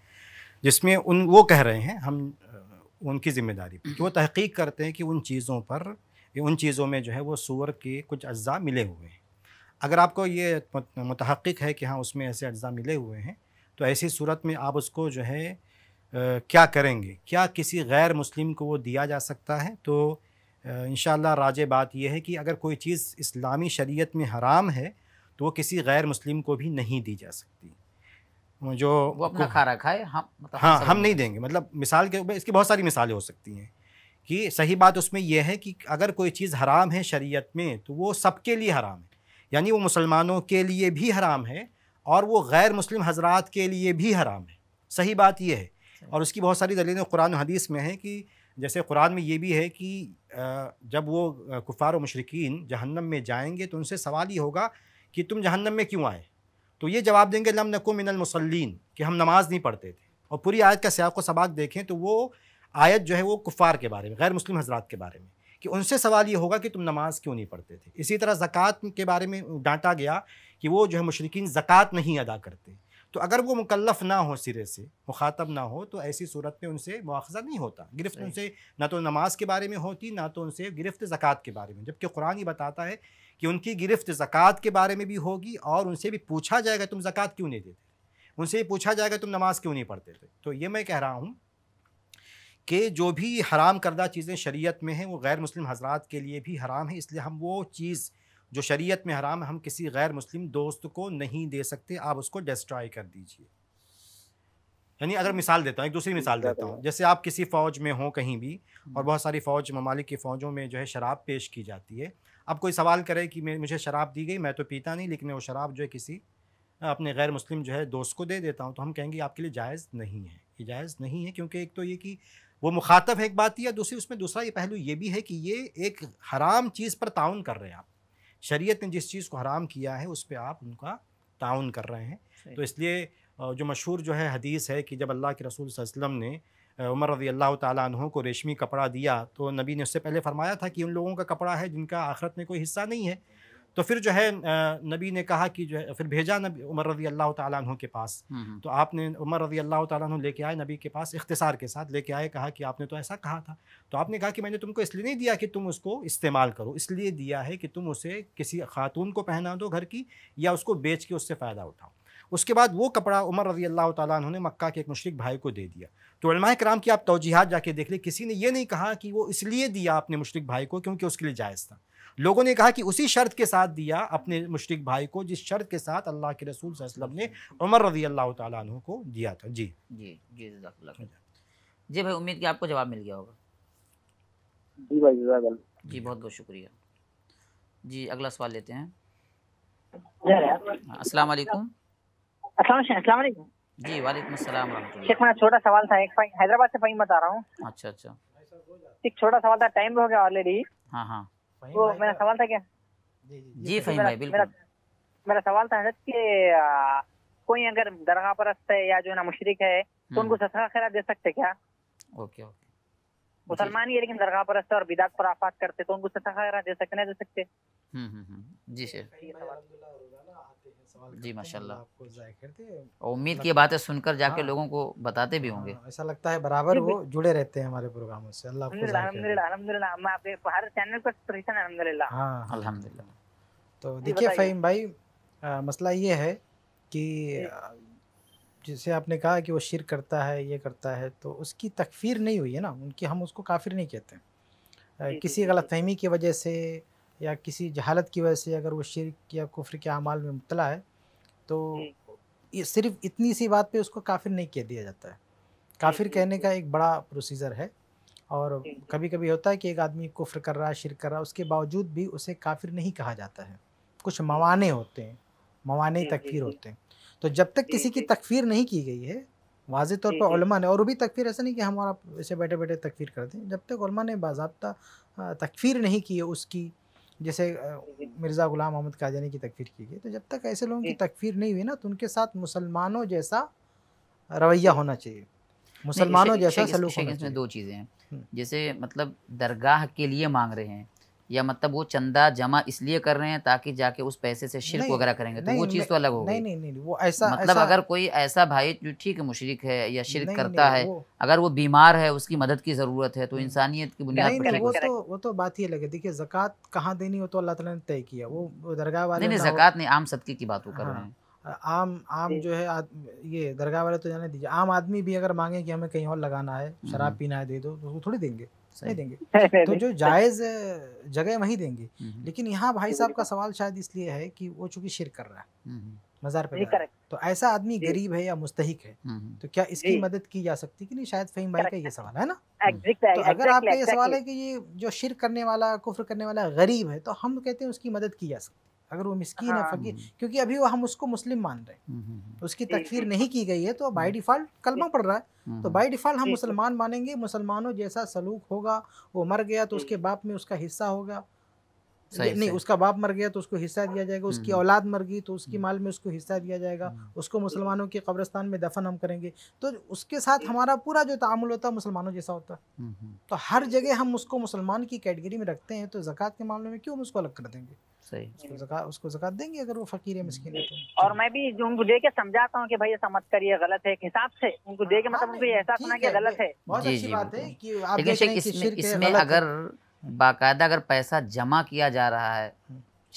जिसमें उन वो कह रहे हैं हम उनकी ज़िम्मेदारी कि वो तहकीक करते हैं कि उन चीज़ों पर उन चीज़ों में जो है वो सूअर के कुछ अज्जा मिले हुए हैं अगर आपको ये मुतहक़ है कि हाँ उसमें ऐसे अज्जा मिले हुए हैं तो ऐसी सूरत में आप उसको जो है आ, क्या करेंगे क्या किसी गैर मुस्लिम को वो दिया जा सकता है तो इन राज बात यह है कि अगर कोई चीज़ इस्लामी शरीयत में हराम है तो वो किसी गैर मुस्लिम को भी नहीं दी जा सकती जो वो अपना खा रखा है हम मतलब हाँ हम नहीं देंगे मतलब मिसाल के इसकी बहुत सारी मिसालें हो सकती हैं कि सही बात उसमें यह है कि अगर कोई चीज़ हराम है शरीयत में तो वो सबके लिए हराम है यानी वो मुसलमानों के लिए भी हराम है और वो गैर मुस्लिम हजरात के लिए भी हराम है सही बात यह है और उसकी बहुत सारी दलीलें कुरान हदीस में हैं कि जैसे कुरान में ये भी है कि जब वो कुफार मशरकिन जहन्नम में जाएंगे तो उनसे सवाल ये होगा कि तुम जहन्नम में क्यों आए तो ये जवाब देंगे लम नकुम मिनल मुसलिन कि हम नमाज़ नहीं पढ़ते थे और पूरी आयत का सियाक व सबाक देखें तो वो आयत जो है वो कुफ़ार के बारे में गैर मुस्लिम हजरात के बारे में कि उनसे सवाल ये होगा कि तुम नमाज़ क्यों नहीं पढ़ते थे इसी तरह ज़क़़त के बारे में डांटा गया कि वो जो है मशरकिन ज़क़़त नहीं अदा करते तो अगर वो मुकलफ ना हो सिरे से मुखातब ना हो तो ऐसी सूरत में उनसे मुआज़ा नहीं होता गिरफ्त उनसे ना तो नमाज के बारे में होती ना तो उनसे गिरफ्त ज़क़़त के बारे में जबकि कुरान ही बताता है कि उनकी गिरफ्त ज़क़़त के बारे में भी होगी और उनसे भी पूछा जाएगा तुम ज़क़़त क्यों नहीं देते उनसे भी पूछा जाएगा तुम नमाज़ क्यों नहीं पढ़ते थे तो ये मैं कह रहा हूँ कि जो भी हराम करदा चीज़ें शरीयत में हैं वो गैर मुस्लिम हजरात के लिए भी हराम है इसलिए हम वो चीज़ जो शरीयत में हराम हम किसी गैर मुस्लिम दोस्त को नहीं दे सकते आप उसको डिस्ट्रॉय कर दीजिए यानी अगर मिसाल देता हूँ एक दूसरी मिसाल देता हूँ जैसे आप किसी फ़ौज में हों कहीं भी और बहुत सारी फ़ौज ममालिक की फ़ौजों में जो है शराब पेश की जाती है अब कोई सवाल करे कि मुझे शराब दी गई मैं तो पीता नहीं लेकिन वो शराब जो है किसी अपने गैर मुस्लिम जो है दोस्त को दे देता हूँ तो हम कहेंगे आपके लिए जायज़ नहीं है ये जायज़ नहीं है क्योंकि एक तो ये कि वो मुखातब है एक बात या दूसरी उसमें दूसरा ये पहलू ये भी है कि ये एक हराम चीज़ पर ताउन कर रहे हैं आप शरीयत ने जिस चीज़ को हराम किया है उस पर आप उनका ताउन कर रहे हैं तो इसलिए जो मशहूर जो है हदीस है कि जब अल्लाह के रसूल वसम ने उमर रजी अल्लाह तहों को रेशमी कपड़ा दिया तो नबी ने उससे पहले फरमाया था कि उन लोगों का कपड़ा है जिनका आखरत में कोई हिस्सा नहीं है तो फिर जो है नबी ने कहा कि जो है फिर भेजा नबी उमर रजी अल्लाह तु के पास तो आपने उमर रजी अल्लाह तु लेके आए नबी के पास इख्तसार के साथ लेके आए कहा कि आपने तो ऐसा कहा था तो आपने कहा कि मैंने तुमको इसलिए नहीं दिया कि तुम उसको इस्तेमाल करो इसलिए दिया है कि तुम उसे किसी खातून को पहना दो घर की या उसको बेच के उससे फ़ायदा उठाओ उसके बाद वो कपड़ा उमर रजी अल्लाह तु ने मक्का के एक मुशरक भाई को दे दिया तो कराम की आप तोजीहत जाके देख लें किसी ने ये नहीं कहा कि वो इसलिए दिया आपने मुशरक भाई को क्योंकि उसके लिए जायज़ था लोगों ने कहा कि उसी शर्त के साथ दिया अपने मुश्रक भाई को जिस शर्त के साथ अल्लाह के रसूल वसलम ने उमर रजी अल्लाह तु को दिया था जी जी जी जी भाई उम्मीद कि आपको जवाब मिल गया होगा जी भाई जी बहुत बहुत शुक्रिया जी अगला सवाल लेते हैं अस्सलाम वालेकुम अस्सलाम वालेकुम जी वालेकुम अस्सलाम शेख मेरा छोटा सवाल था एक हैदराबाद से फहीम बता रहा हूँ अच्छा अच्छा एक छोटा सवाल था टाइम हो गया ऑलरेडी हाँ हाँ वो तो मेरा सवाल था क्या जी जी फहीम भाई बिल्कुल मेरा सवाल था हजरत कि कोई अगर दरगाह परस्त है या जो ना मुशरिक है तो उनको हम्म। सस्ता खैरा दे सकते क्या ओके ओके मुसलमान ही है लेकिन दरगाह परस्त और बिदात पर आफात करते तो उनको सस्ता खैरा दे सकते नहीं दे सकते हम्म हम्म, हम्म। जी सर सवाल जी माशाल्लाह आपको जाहिर उम्मीद मतलब की बातें सुनकर जाके हाँ, लोगों को बताते भी होंगे हाँ, ऐसा लगता है बराबर वो जुड़े रहते हैं हमारे प्रोग्रामों से अल्लाह आपको हाँ, हाँ। तो देखिए फ़हीम भाई मसला ये है कि जिसे आपने कहा कि वो शिर करता है ये करता है तो उसकी तकफीर नहीं हुई है ना उनकी हम उसको काफिर नहीं कहते किसी गलत फहमी की वजह से या किसी जहालत की वजह से अगर वो शिरक या कुफ्र के अमाल में मुबला है तो सिर्फ इतनी सी बात पे उसको काफिर नहीं कह दिया जाता है काफिर कहने का एक बड़ा प्रोसीजर है और कभी कभी होता है कि एक आदमी कुफ्र कर रहा है शिर कर रहा है उसके बावजूद भी उसे काफिर नहीं कहा जाता है कुछ मवाने होते हैं मवाने तकफीर होते हैं तो जब तक किसी की तकफीर नहीं की गई है वाज तौर पर ने और भी तकफीर ऐसा नहीं कि हम और आप इसे बैठे बैठे तकफीर कर दें जब तक ने बाबा तकफीर नहीं की है उसकी जैसे मिर्ज़ा गुलाम अहमद काजानी की तकफीर की गई तो जब तक ऐसे लोगों की तकफीर नहीं हुई ना तो उनके साथ मुसलमानों जैसा रवैया होना चाहिए मुसलमानों जैसा सलूक होना इसमें दो चीज़ें हैं हम्म। जैसे मतलब दरगाह के लिए मांग रहे हैं या मतलब वो चंदा जमा इसलिए कर रहे हैं ताकि जाके उस पैसे से शिरक वगैरह करेंगे तो वो चीज़ तो अलग हो नहीं, नहीं नहीं वो ऐसा मतलब अगर कोई ऐसा भाई जो ठीक है मुशरक है या शिरक करता है अगर वो बीमार है उसकी मदद की ज़रूरत है तो इंसानियत की बुनियाद पर वो तो वो तो बात ही अलग है देखिए जक़ात कहाँ देनी हो तो अल्लाह तला ने तय किया वो दरगाह वाले नहीं जक़ात नहीं आम सदके की बात कर रहे हाँ, हैं आम आम जो है ये दरगाह वाले तो जाने दीजिए आम आदमी भी अगर मांगे कि हमें कहीं और लगाना है हम्म, शराब हम्म। पीना है दे दो तो उसको थोड़ी देंगे नहीं देंगे तो जो जायज़ जगह वहीं देंगे हम्म, हम्म। लेकिन यहाँ भाई साहब का सवाल शायद इसलिए है कि वो चूंकि शिर कर रहा है हम्म, मज़ार पे तो ऐसा आदमी गरीब है या मुस्तक है तो क्या इसकी मदद की जा सकती कि नहीं शायद फहीम भाई का ये सवाल है ना तो अगर आपका ये सवाल है कि ये जो शिर करने वाला कुफर करने वाला गरीब है तो हम कहते हैं उसकी मदद की जा सकती अगर वो मिसकीन हाँ। है फकीर क्योंकि अभी वो हम उसको मुस्लिम मान रहे हैं हम्म, हम्म, हम्म। उसकी तकफीर नहीं की गई है तो बाय डिफ़ॉल्ट कलमा पड़ रहा है तो बाय डिफ़ॉल्ट हम मुसलमान मानेंगे मुसलमानों जैसा सलूक होगा वो मर गया तो उसके बाप में उसका हिस्सा होगा नहीं, सही। उसका बाप मर गया तो उसको हिस्सा दिया जाएगा उसकी औलाद मर गई तो उसकी माल में उसको हिस्सा दिया जाएगा उसको मुसलमानों के कब्रस्तान में दफन हम करेंगे तो उसके साथ हमारा पूरा जो तामुल होता है मुसलमानों जैसा होता है तो हर जगह हम उसको मुसलमान की कैटेगरी में रखते हैं तो जक़ात के मामले में क्यों हम उसको अलग कर देंगे सही उसको जक़ात उसको जक़ात देंगे अगर वो फकीर है मिसकिन है तो और मैं भी उनको दे के समझाता हूँ कि भाई ऐसा मत करिए गलत है एक हिसाब से उनको दे के हाँ, मतलब उनको ये एहसास होना कि गलत है बहुत अच्छी बात है कि आप लेकिन इसमें इसमें अगर बाकायदा अगर पैसा जमा किया जा रहा है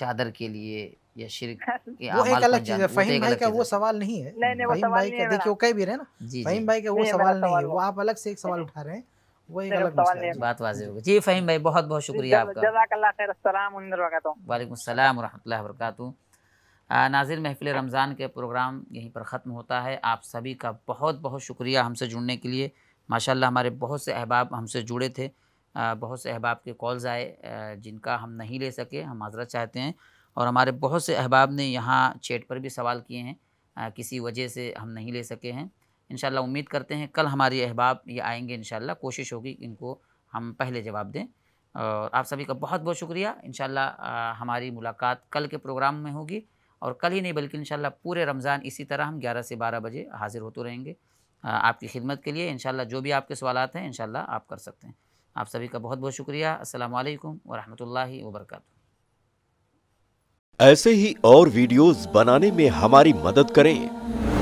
चादर के लिए या शिरक के वो एक अलग चीज है फहीम भाई का वो सवाल नहीं है नहीं नहीं वो सवाल नहीं है देखिए वो कह भी रहे ना फहीम भाई का वो सवाल नहीं है वो आप अलग से एक सवाल उठा रहे हैं वही बात वाजी होगी जी फहीम भाई बहुत बहुत शुक्रिया आपका वालेकुम वरह वरक नाजिर महफिल रमज़ान के प्रोग्राम यहीं पर ख़त्म होता है आप सभी का बहुत बहुत शुक्रिया हमसे जुड़ने के लिए माशाल्लाह हमारे बहुत से अहबाब हमसे जुड़े थे बहुत से अहबाब के कॉल्स आए जिनका हम नहीं ले सके हम माजरत चाहते हैं और हमारे बहुत से अहबाब ने यहाँ चैट पर भी सवाल किए हैं किसी वजह से हम नहीं ले सके हैं इन उम्मीद करते हैं कल हमारे अहबाब ये आएंगे इन कोशिश होगी कि इनको हम पहले जवाब दें और आप सभी का बहुत बहुत शुक्रिया इन हमारी मुलाकात कल के प्रोग्राम में होगी और कल ही नहीं बल्कि इन पूरे रमज़ान इसी तरह हम ग्यारह से बारह बजे हाजिर होते रहेंगे आपकी खिदमत के लिए इन जो भी आपके सवाल हैं इन आप कर सकते हैं आप सभी का बहुत बहुत शुक्रिया असल वरहि वर्क ऐसे ही और वीडियोस बनाने में हमारी मदद करें